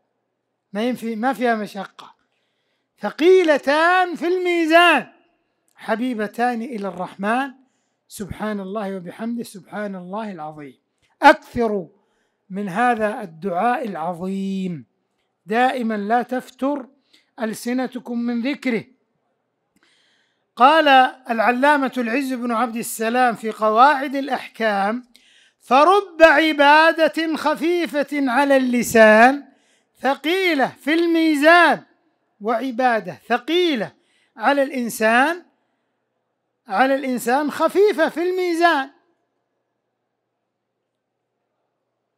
ما ينفي ما فيها مشقة ثقيلتان في الميزان حبيبتان إلى الرحمن سبحان الله وبحمده سبحان الله العظيم أكثروا من هذا الدعاء العظيم دائما لا تفتر ألسنتكم من ذكره قال العلامة العز بن عبد السلام في قواعد الأحكام فرب عباده خفيفه على اللسان ثقيله في الميزان وعباده ثقيله على الانسان على الانسان خفيفه في الميزان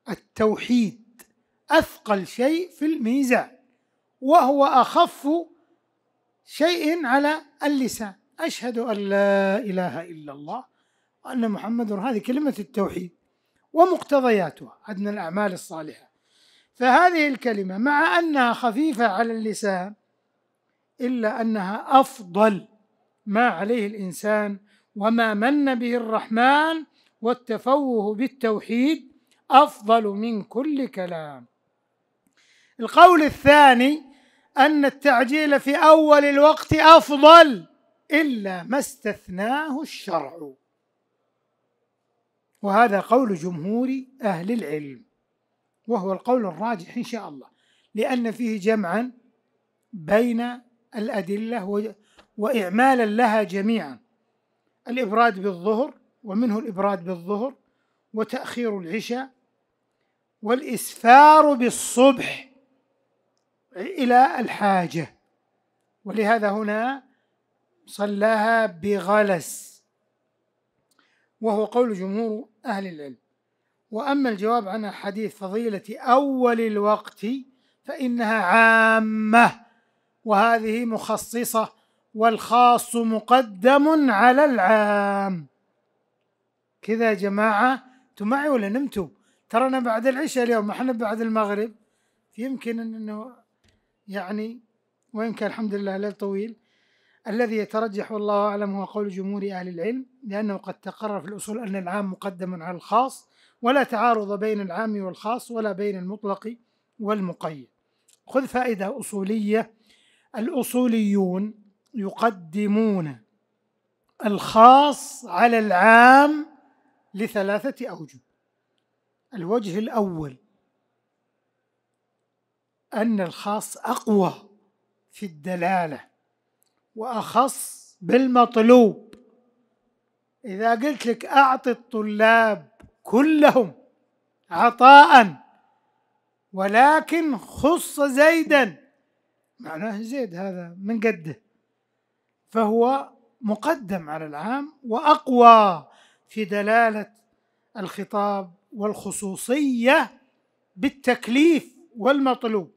التوحيد اثقل شيء في الميزان وهو اخف شيء على اللسان اشهد ان لا اله الا الله وان محمد هذه كلمه التوحيد ومقتضياتها أدنى الأعمال الصالحة فهذه الكلمة مع أنها خفيفة على اللسان إلا أنها أفضل ما عليه الإنسان وما من به الرحمن والتفوه بالتوحيد أفضل من كل كلام القول الثاني أن التعجيل في أول الوقت أفضل إلا ما استثناه الشرع وهذا قول جمهور أهل العلم وهو القول الراجح إن شاء الله لأن فيه جمعا بين الأدلة وإعمالا لها جميعا الإبراد بالظهر ومنه الإبراد بالظهر وتأخير العشاء والإسفار بالصبح إلى الحاجة ولهذا هنا صلاها بغلس وهو قول جمهور أهل العلم وأما الجواب عن حديث فضيلة أول الوقت فإنها عامة وهذه مخصصة والخاص مقدم على العام كذا يا جماعة انتم معي ولا نمتوا ترى بعد العشاء اليوم احنا بعد المغرب يمكن انه يعني وان كان الحمد لله ليل طويل الذي يترجح والله أعلم هو قول جمهور أهل العلم لأنه قد تقرر في الأصول أن العام مقدم على الخاص ولا تعارض بين العام والخاص ولا بين المطلق والمقيد خذ فائدة أصولية الأصوليون يقدمون الخاص على العام لثلاثة أوجه الوجه الأول أن الخاص أقوى في الدلالة واخص بالمطلوب اذا قلت لك اعطي الطلاب كلهم عطاء ولكن خص زيدا معناه زيد هذا من قده فهو مقدم على العام واقوى في دلاله الخطاب والخصوصيه بالتكليف والمطلوب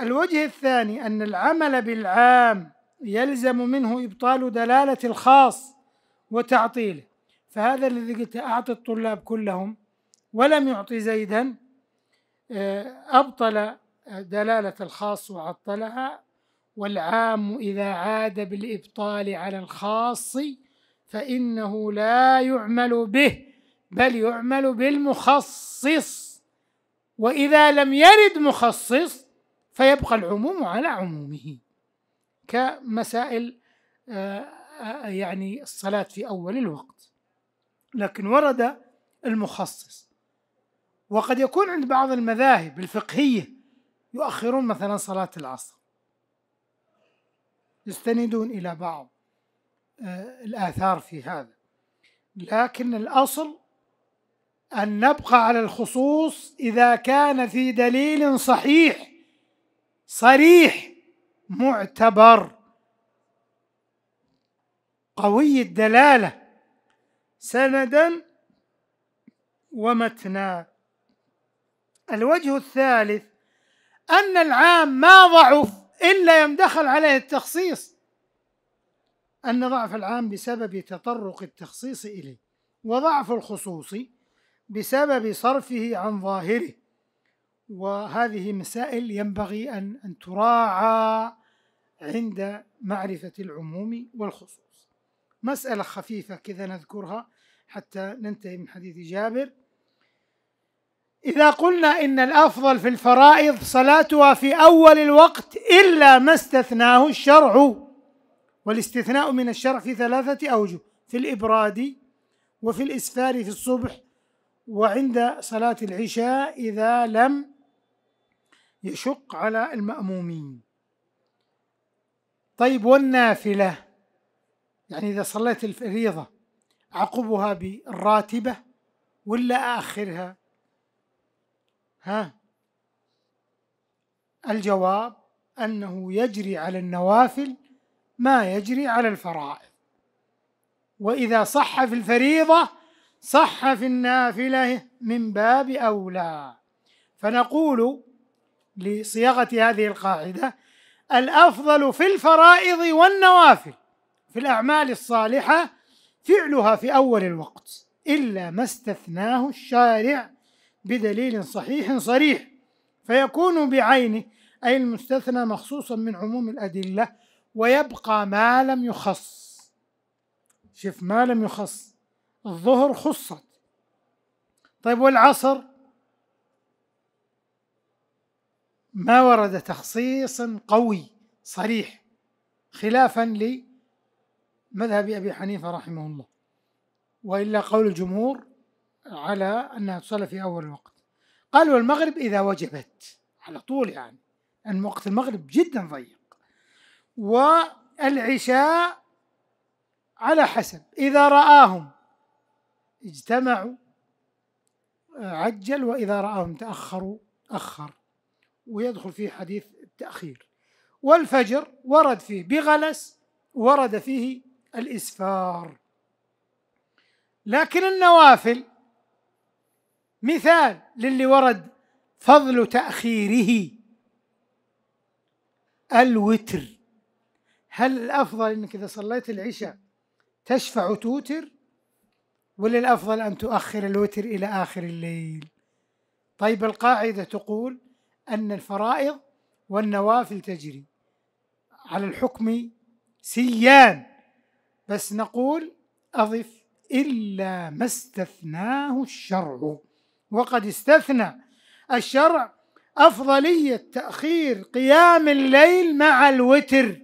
الوجه الثاني ان العمل بالعام يلزم منه إبطال دلالة الخاص وتعطيله فهذا الذي قلت أعطي الطلاب كلهم ولم يعطي زيدا آه، أبطل دلالة الخاص وعطلها والعام إذا عاد بالإبطال على الخاص فإنه لا يعمل به بل يعمل بالمخصص وإذا لم يرد مخصص فيبقى العموم على عمومه كمسائل آه، آه، يعني الصلاة في أول الوقت لكن ورد المخصص وقد يكون عند بعض المذاهب الفقهية يؤخرون مثلا صلاة العصر يستندون إلى بعض آه، الآثار في هذا لكن الأصل أن نبقى على الخصوص إذا كان في دليل صحيح صريح معتبر قوي الدلاله سندا ومتنا الوجه الثالث ان العام ما ضعف الا يمدخل عليه التخصيص ان ضعف العام بسبب تطرق التخصيص اليه وضعف الخصوص بسبب صرفه عن ظاهره وهذه مسائل ينبغي ان ان تراعى عند معرفة العموم والخصوص مسألة خفيفة كذا نذكرها حتى ننتهي من حديث جابر إذا قلنا إن الأفضل في الفرائض صلاتها في أول الوقت إلا ما استثناه الشرع والاستثناء من الشرع في ثلاثة أوجه في الإبراد وفي الإسفار في الصبح وعند صلاة العشاء إذا لم يشق على المأمومين طيب والنافلة نعم. يعني إذا صليت الفريضة أعقبها بالراتبة ولا آخرها ها الجواب أنه يجري على النوافل ما يجري على الفرائض وإذا صح في الفريضة صح في النافلة من باب أولى فنقول لصياغة هذه القاعدة الافضل في الفرائض والنوافل في الاعمال الصالحه فعلها في اول الوقت الا ما استثناه الشارع بدليل صحيح صريح فيكون بعينه اي المستثنى مخصوصا من عموم الادله ويبقى ما لم يخص شوف ما لم يخص الظهر خصت طيب والعصر ما ورد تخصيص قوي صريح خلافا لمذهب أبي حنيفة رحمه الله وإلا قول الجمهور على أنها تصلى في أول الوقت قال والمغرب إذا وجبت على طول يعني أن وقت المغرب جدا ضيق والعشاء على حسب إذا رآهم اجتمعوا عجل وإذا رآهم تأخروا أخر ويدخل فيه حديث التأخير والفجر ورد فيه بغلس ورد فيه الإسفار لكن النوافل مثال للي ورد فضل تأخيره الوتر هل الأفضل أنك إذا صليت العشاء تشفع توتر ولا الأفضل أن تؤخر الوتر إلى آخر الليل طيب القاعدة تقول أن الفرائض والنوافل تجري على الحكم سيان بس نقول أضف إلا ما استثناه الشرع وقد استثنى الشرع أفضلية تأخير قيام الليل مع الوتر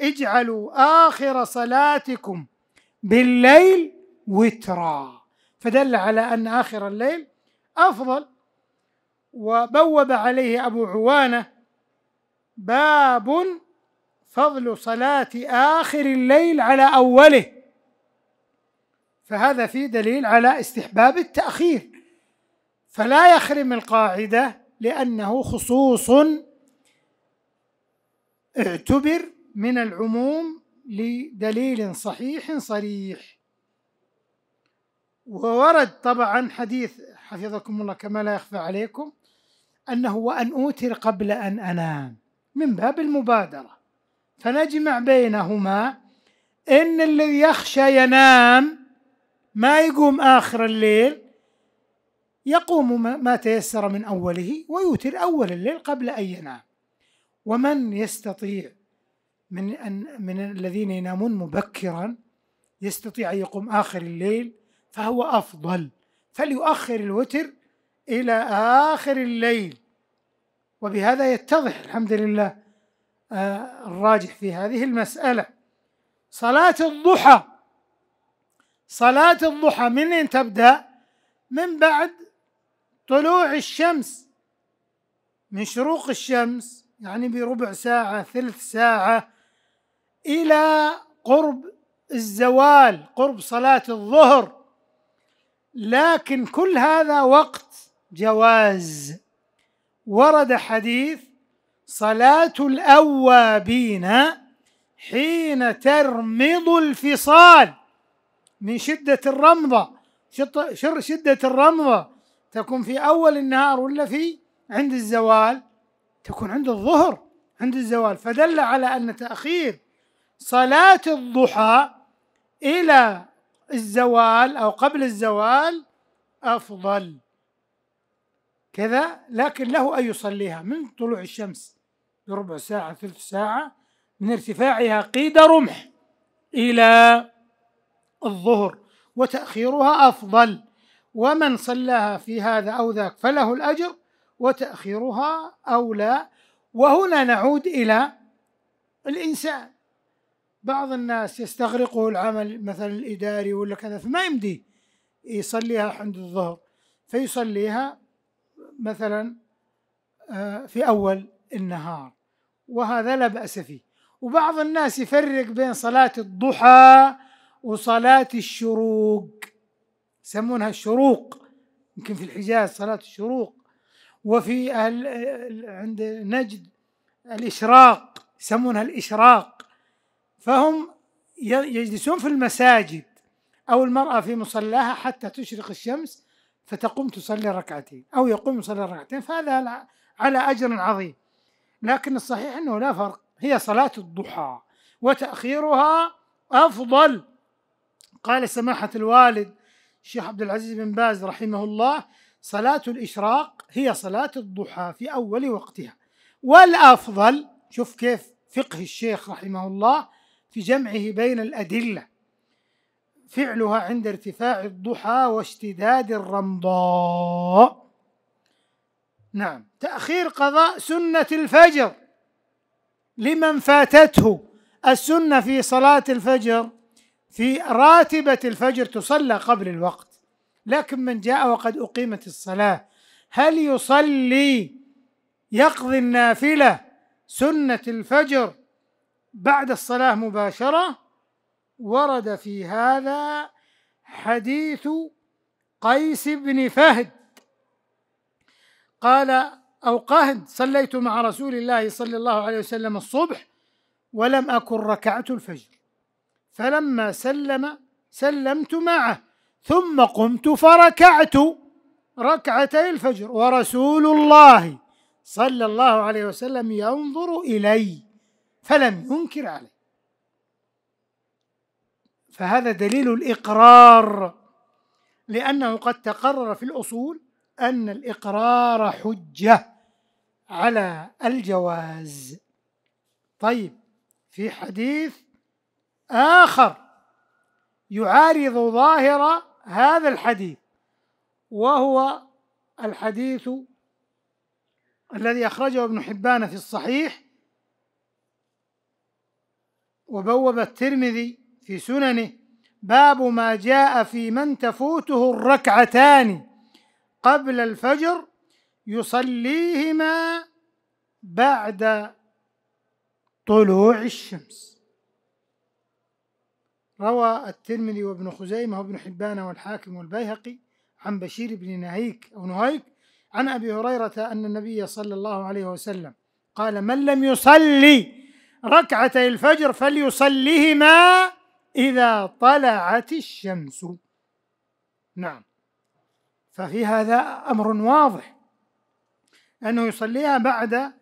اجعلوا آخر صلاتكم بالليل وترا فدل على أن آخر الليل أفضل وبوب عليه أبو عوانة باب فضل صلاة آخر الليل على أوله فهذا فيه دليل على استحباب التأخير فلا يخرم القاعدة لأنه خصوص اعتبر من العموم لدليل صحيح صريح وورد طبعا حديث حفظكم الله كما لا يخفى عليكم أنه وأن أوتر قبل أن أنام من باب المبادرة فنجمع بينهما إن الذي يخشى ينام ما يقوم آخر الليل يقوم ما تيسر من أوله ويوتر أول الليل قبل أن ينام ومن يستطيع من أن من الذين ينامون مبكرا يستطيع أن يقوم آخر الليل فهو أفضل فليؤخر الوتر إلى آخر الليل وبهذا يتضح الحمد لله آه، الراجح في هذه المسألة صلاة الضحى صلاة الضحى من أين تبدأ؟ من بعد طلوع الشمس من شروق الشمس يعني بربع ساعة ثلث ساعة إلى قرب الزوال قرب صلاة الظهر لكن كل هذا وقت جواز ورد حديث صلاة الأوابين حين ترمض الفصال من شدة الرمضة شدة الرمضة تكون في أول النهار ولا في عند الزوال تكون عند الظهر عند الزوال فدل على أن تأخير صلاة الضحى إلى الزوال أو قبل الزوال أفضل كذا لكن له أن يصليها من طلوع الشمس بربع ساعة ثلث ساعة من ارتفاعها قيد رمح إلى الظهر وتأخيرها أفضل ومن صلاها في هذا أو ذاك فله الأجر وتأخيرها أولى وهنا نعود إلى الإنسان بعض الناس يستغرقه العمل مثلا الإداري ولا كذا فما يمديه يصليها عند الظهر فيصليها مثلا آه، في أول النهار وهذا لا بأس فيه وبعض الناس يفرق بين صلاة الضحى وصلاة الشروق يسمونها الشروق يمكن في الحجاز صلاة الشروق وفي أهل عند نجد الإشراق يسمونها الإشراق فهم يجلسون في المساجد أو المرأة في مصلاها حتى تشرق الشمس فتقوم تصلي ركعتين أو يقوم يصلي ركعتين فهذا على أجر عظيم لكن الصحيح أنه لا فرق هي صلاة الضحى وتأخيرها أفضل قال سماحة الوالد الشيخ عبد العزيز بن باز رحمه الله صلاة الإشراق هي صلاة الضحى في أول وقتها والأفضل شوف كيف فقه الشيخ رحمه الله في جمعه بين الأدلة فعلها عند ارتفاع الضحى واشتداد الرمضاء نعم تأخير قضاء سنة الفجر لمن فاتته السنة في صلاة الفجر في راتبة الفجر تصلى قبل الوقت لكن من جاء وقد أقيمت الصلاة هل يصلي يقضي النافلة سنة الفجر بعد الصلاة مباشرة ورد في هذا حديث قيس بن فهد قال أو قهد صليت مع رسول الله صلى الله عليه وسلم الصبح ولم أكن ركعت الفجر فلما سلم سلمت معه ثم قمت فركعت ركعتي الفجر ورسول الله صلى الله عليه وسلم ينظر إلي فلم ينكر علي فهذا دليل الإقرار لأنه قد تقرر في الأصول أن الإقرار حجة على الجواز طيب في حديث آخر يعارض ظاهر هذا الحديث وهو الحديث الذي أخرجه ابن حبان في الصحيح وبوب الترمذي في سننه باب ما جاء في من تفوته الركعتان قبل الفجر يصليهما بعد طلوع الشمس روى الترمذي وابن خزيمة وابن حبان والحاكم والبيهقي عن بشير بن نهيك أو نهيك عن أبي هريرة أن النبي صلى الله عليه وسلم قال من لم يصلي ركعتي الفجر فليصليهما إذا طلعت الشمس نعم ففي هذا أمر واضح أنه يصليها بعد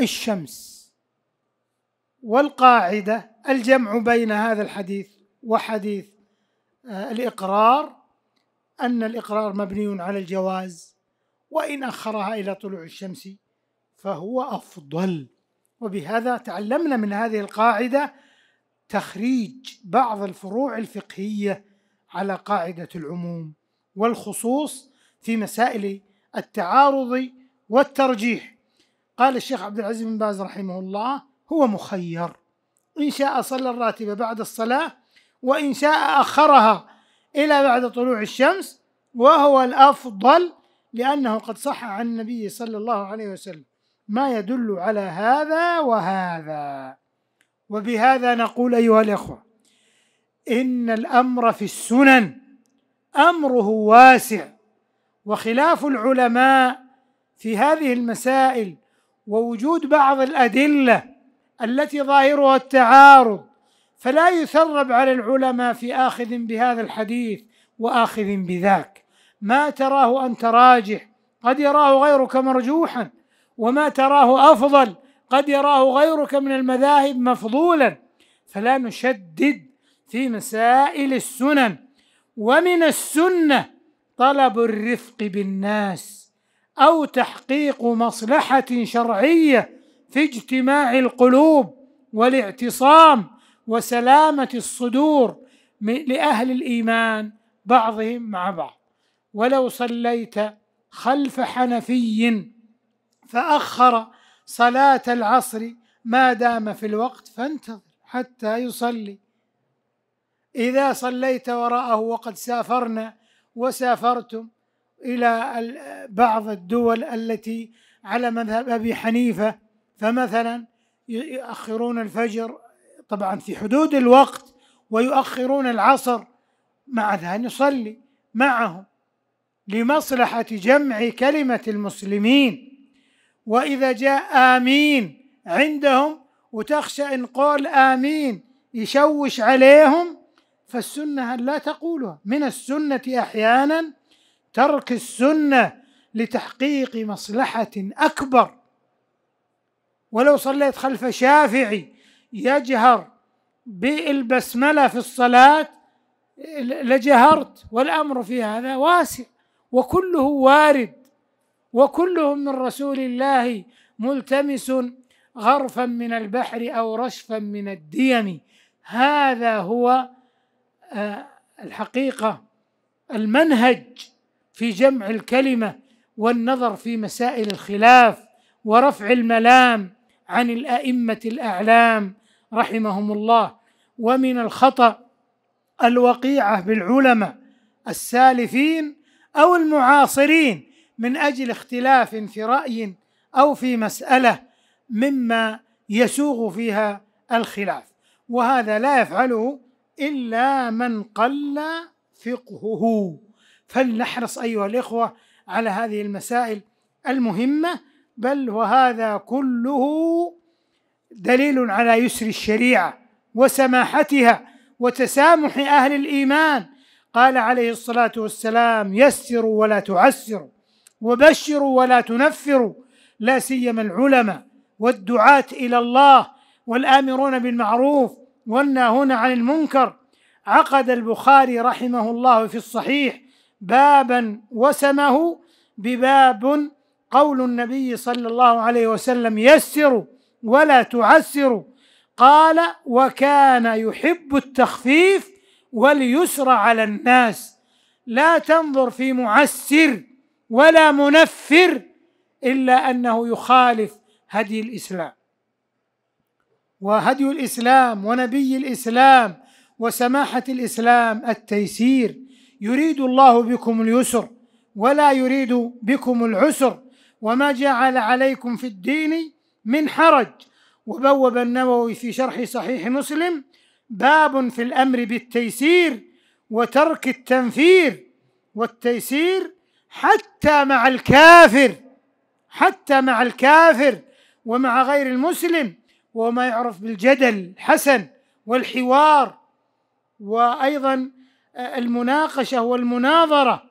الشمس والقاعدة الجمع بين هذا الحديث وحديث آه، الإقرار أن الإقرار مبني على الجواز وإن أخرها إلى طلوع الشمس فهو أفضل وبهذا تعلمنا من هذه القاعدة تخريج بعض الفروع الفقهيه على قاعده العموم والخصوص في مسائل التعارض والترجيح قال الشيخ عبد العزيز بن باز رحمه الله هو مخير ان شاء صلى الراتبه بعد الصلاه وان شاء اخرها الى بعد طلوع الشمس وهو الافضل لانه قد صح عن النبي صلى الله عليه وسلم ما يدل على هذا وهذا وبهذا نقول ايها الاخوه ان الامر في السنن امره واسع وخلاف العلماء في هذه المسائل ووجود بعض الادله التي ظاهرها التعارض فلا يثرب على العلماء في اخذ بهذا الحديث واخذ بذاك ما تراه انت راجح قد يراه غيرك مرجوحا وما تراه افضل قد يراه غيرك من المذاهب مفضولا فلا نشدد في مسائل السنن ومن السنه طلب الرفق بالناس او تحقيق مصلحه شرعيه في اجتماع القلوب والاعتصام وسلامه الصدور لاهل الايمان بعضهم مع بعض ولو صليت خلف حنفي فاخر صلاة العصر ما دام في الوقت فانتظر حتى يصلي إذا صليت وراءه وقد سافرنا وسافرتم إلى بعض الدول التي على مذهب أبي حنيفة فمثلا يؤخرون الفجر طبعا في حدود الوقت ويؤخرون العصر مع ذلك نصلي معهم لمصلحة جمع كلمة المسلمين وإذا جاء آمين عندهم وتخشى إن قال آمين يشوش عليهم فالسنة لا تقولها من السنة أحيانا ترك السنة لتحقيق مصلحة أكبر ولو صليت خلف شافعي يجهر بالبسملة في الصلاة لجهرت والأمر في هذا واسع وكله وارد وكلهم من رسول الله ملتمس غرفا من البحر او رشفا من الديم هذا هو آه، الحقيقه المنهج في جمع الكلمه والنظر في مسائل الخلاف ورفع الملام عن الائمه الاعلام رحمهم الله ومن الخطا الوقيعه بالعلماء السالفين او المعاصرين من اجل اختلاف في راي او في مساله مما يسوغ فيها الخلاف وهذا لا يفعله الا من قل فقهه فلنحرص ايها الاخوه على هذه المسائل المهمه بل وهذا كله دليل على يسر الشريعه وسماحتها وتسامح اهل الايمان قال عليه الصلاه والسلام يسروا ولا تعسروا وبشروا ولا تنفروا لا سيما العلماء والدعاة إلى الله والآمرون بالمعروف والناهون عن المنكر عقد البخاري رحمه الله في الصحيح بابا وسمه بباب قول النبي صلى الله عليه وسلم يسروا ولا تعسروا قال وكان يحب التخفيف واليسر على الناس لا تنظر في معسر ولا منفر الا انه يخالف هدي الاسلام وهدي الاسلام ونبي الاسلام وسماحه الاسلام التيسير يريد الله بكم اليسر ولا يريد بكم العسر وما جعل عليكم في الدين من حرج وبوب النووي في شرح صحيح مسلم باب في الامر بالتيسير وترك التنفير والتيسير حتى مع الكافر حتى مع الكافر ومع غير المسلم وهو ما يعرف بالجدل الحسن والحوار وايضا آه، المناقشه والمناظره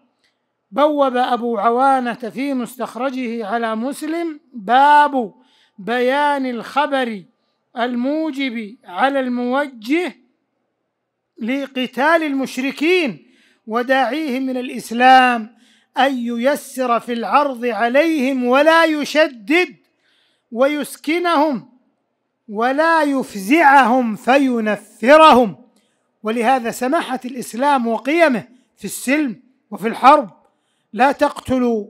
بوب ابو عوانه في مستخرجه على مسلم باب بيان الخبر الموجب على الموجه لقتال المشركين وداعيهم من الاسلام أن ييسر في العرض عليهم ولا يشدد ويسكنهم ولا يفزعهم فينفرهم ولهذا سماحة الإسلام وقيمه في السلم وفي الحرب لا تقتلوا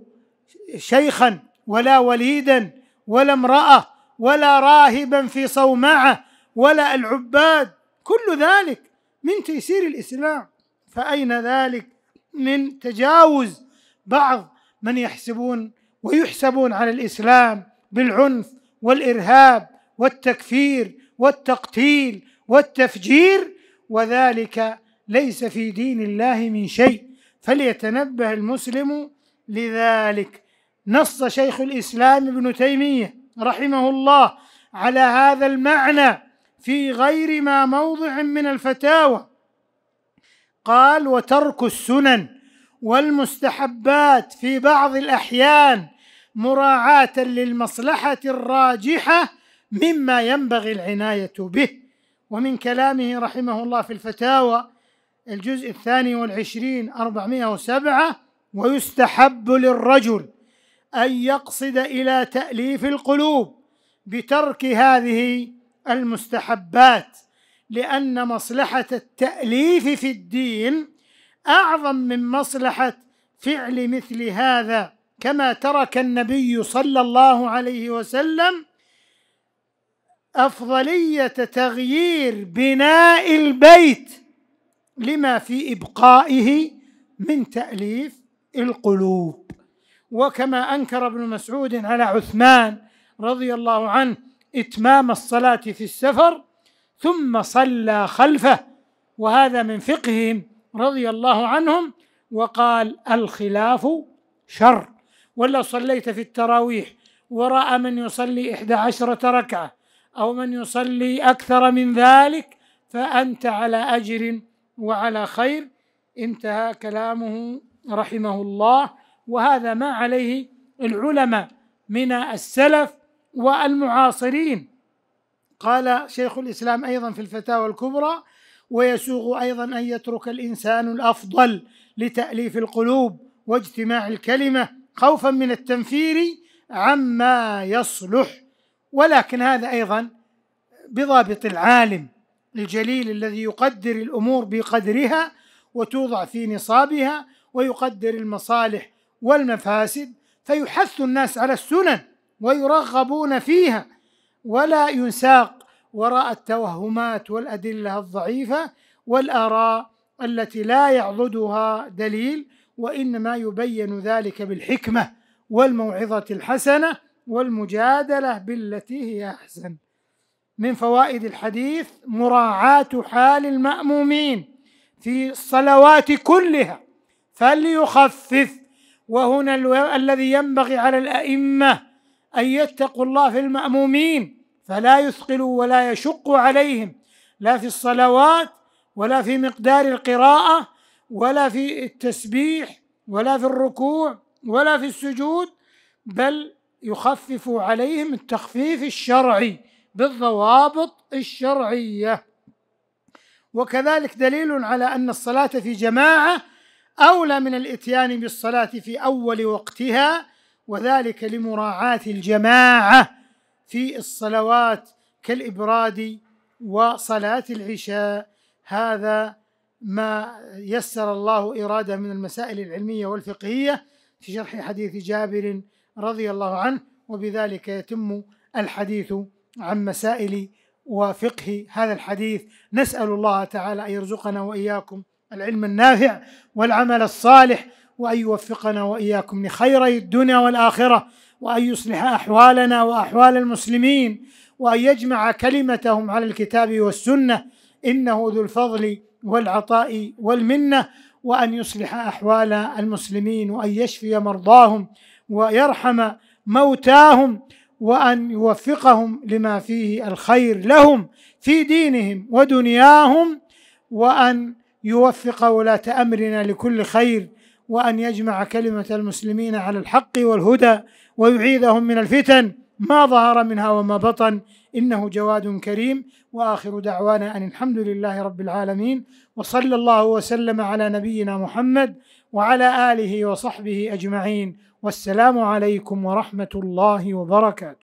شيخا ولا وليدا ولا امرأة ولا راهبا في صومعة ولا العباد كل ذلك من تيسير الإسلام فأين ذلك من تجاوز بعض من يحسبون ويحسبون على الاسلام بالعنف والارهاب والتكفير والتقتيل والتفجير وذلك ليس في دين الله من شيء فليتنبه المسلم لذلك نص شيخ الاسلام ابن تيميه رحمه الله على هذا المعنى في غير ما موضع من الفتاوى قال وترك السنن والمستحبات في بعض الاحيان مراعاه للمصلحه الراجحه مما ينبغي العنايه به ومن كلامه رحمه الله في الفتاوى الجزء الثاني والعشرين أربعمائة وسبعة ويستحب للرجل أن يقصد إلى تأليف القلوب بترك هذه المستحبات لأن مصلحة التأليف في الدين أعظم من مصلحة فعل مثل هذا كما ترك النبي صلى الله عليه وسلم أفضلية تغيير بناء البيت لما في إبقائه من تأليف القلوب وكما أنكر ابن مسعود على عثمان رضي الله عنه إتمام الصلاة في السفر ثم صلى خلفه وهذا من فقههم رضي الله عنهم وقال الخلاف شر ولا صليت في التراويح وراء من يصلي إحدى عشرة ركعة أو من يصلي أكثر من ذلك فأنت على أجر وعلى خير انتهى كلامه رحمه الله وهذا ما عليه العلماء من السلف والمعاصرين قال شيخ الإسلام أيضا في الفتاوى الكبرى ويسوغ ايضا ان يترك الانسان الافضل لتاليف القلوب واجتماع الكلمه خوفا من التنفير عما يصلح ولكن هذا ايضا بضابط العالم الجليل الذي يقدر الامور بقدرها وتوضع في نصابها ويقدر المصالح والمفاسد فيحث الناس على السنن ويرغبون فيها ولا ينساق وراء التوهمات والادله الضعيفه والاراء التي لا يعضدها دليل وانما يبين ذلك بالحكمه والموعظه الحسنه والمجادله بالتي هي احسن من فوائد الحديث مراعاه حال المامومين في الصلوات كلها فليخفف وهنا الذي ينبغي على الائمه ان يتقوا الله في المامومين فلا يثقل ولا يشق عليهم لا في الصلوات ولا في مقدار القراءة ولا في التسبيح ولا في الركوع ولا في السجود بل يخفف عليهم التخفيف الشرعي بالضوابط الشرعية وكذلك دليل على أن الصلاة في جماعة أولى من الإتيان بالصلاة في أول وقتها وذلك لمراعاة الجماعة في الصلوات كالإبراد وصلاة العشاء هذا ما يسر الله إرادة من المسائل العلمية والفقهية في شرح حديث جابر رضي الله عنه وبذلك يتم الحديث عن مسائل وفقه هذا الحديث نسأل الله تعالى أن يرزقنا وإياكم العلم النافع والعمل الصالح وأن يوفقنا وإياكم لخيري الدنيا والآخرة وأن يصلح أحوالنا وأحوال المسلمين وأن يجمع كلمتهم على الكتاب والسنة إنه ذو الفضل والعطاء والمنة وأن يصلح أحوال المسلمين وأن يشفي مرضاهم ويرحم موتاهم وأن يوفقهم لما فيه الخير لهم في دينهم ودنياهم وأن يوفق ولاة أمرنا لكل خير وأن يجمع كلمة المسلمين على الحق والهدى ويعيذهم من الفتن ما ظهر منها وما بطن إنه جواد كريم وآخر دعوانا أن الحمد لله رب العالمين وصلى الله وسلم على نبينا محمد وعلى آله وصحبه أجمعين والسلام عليكم ورحمة الله وبركاته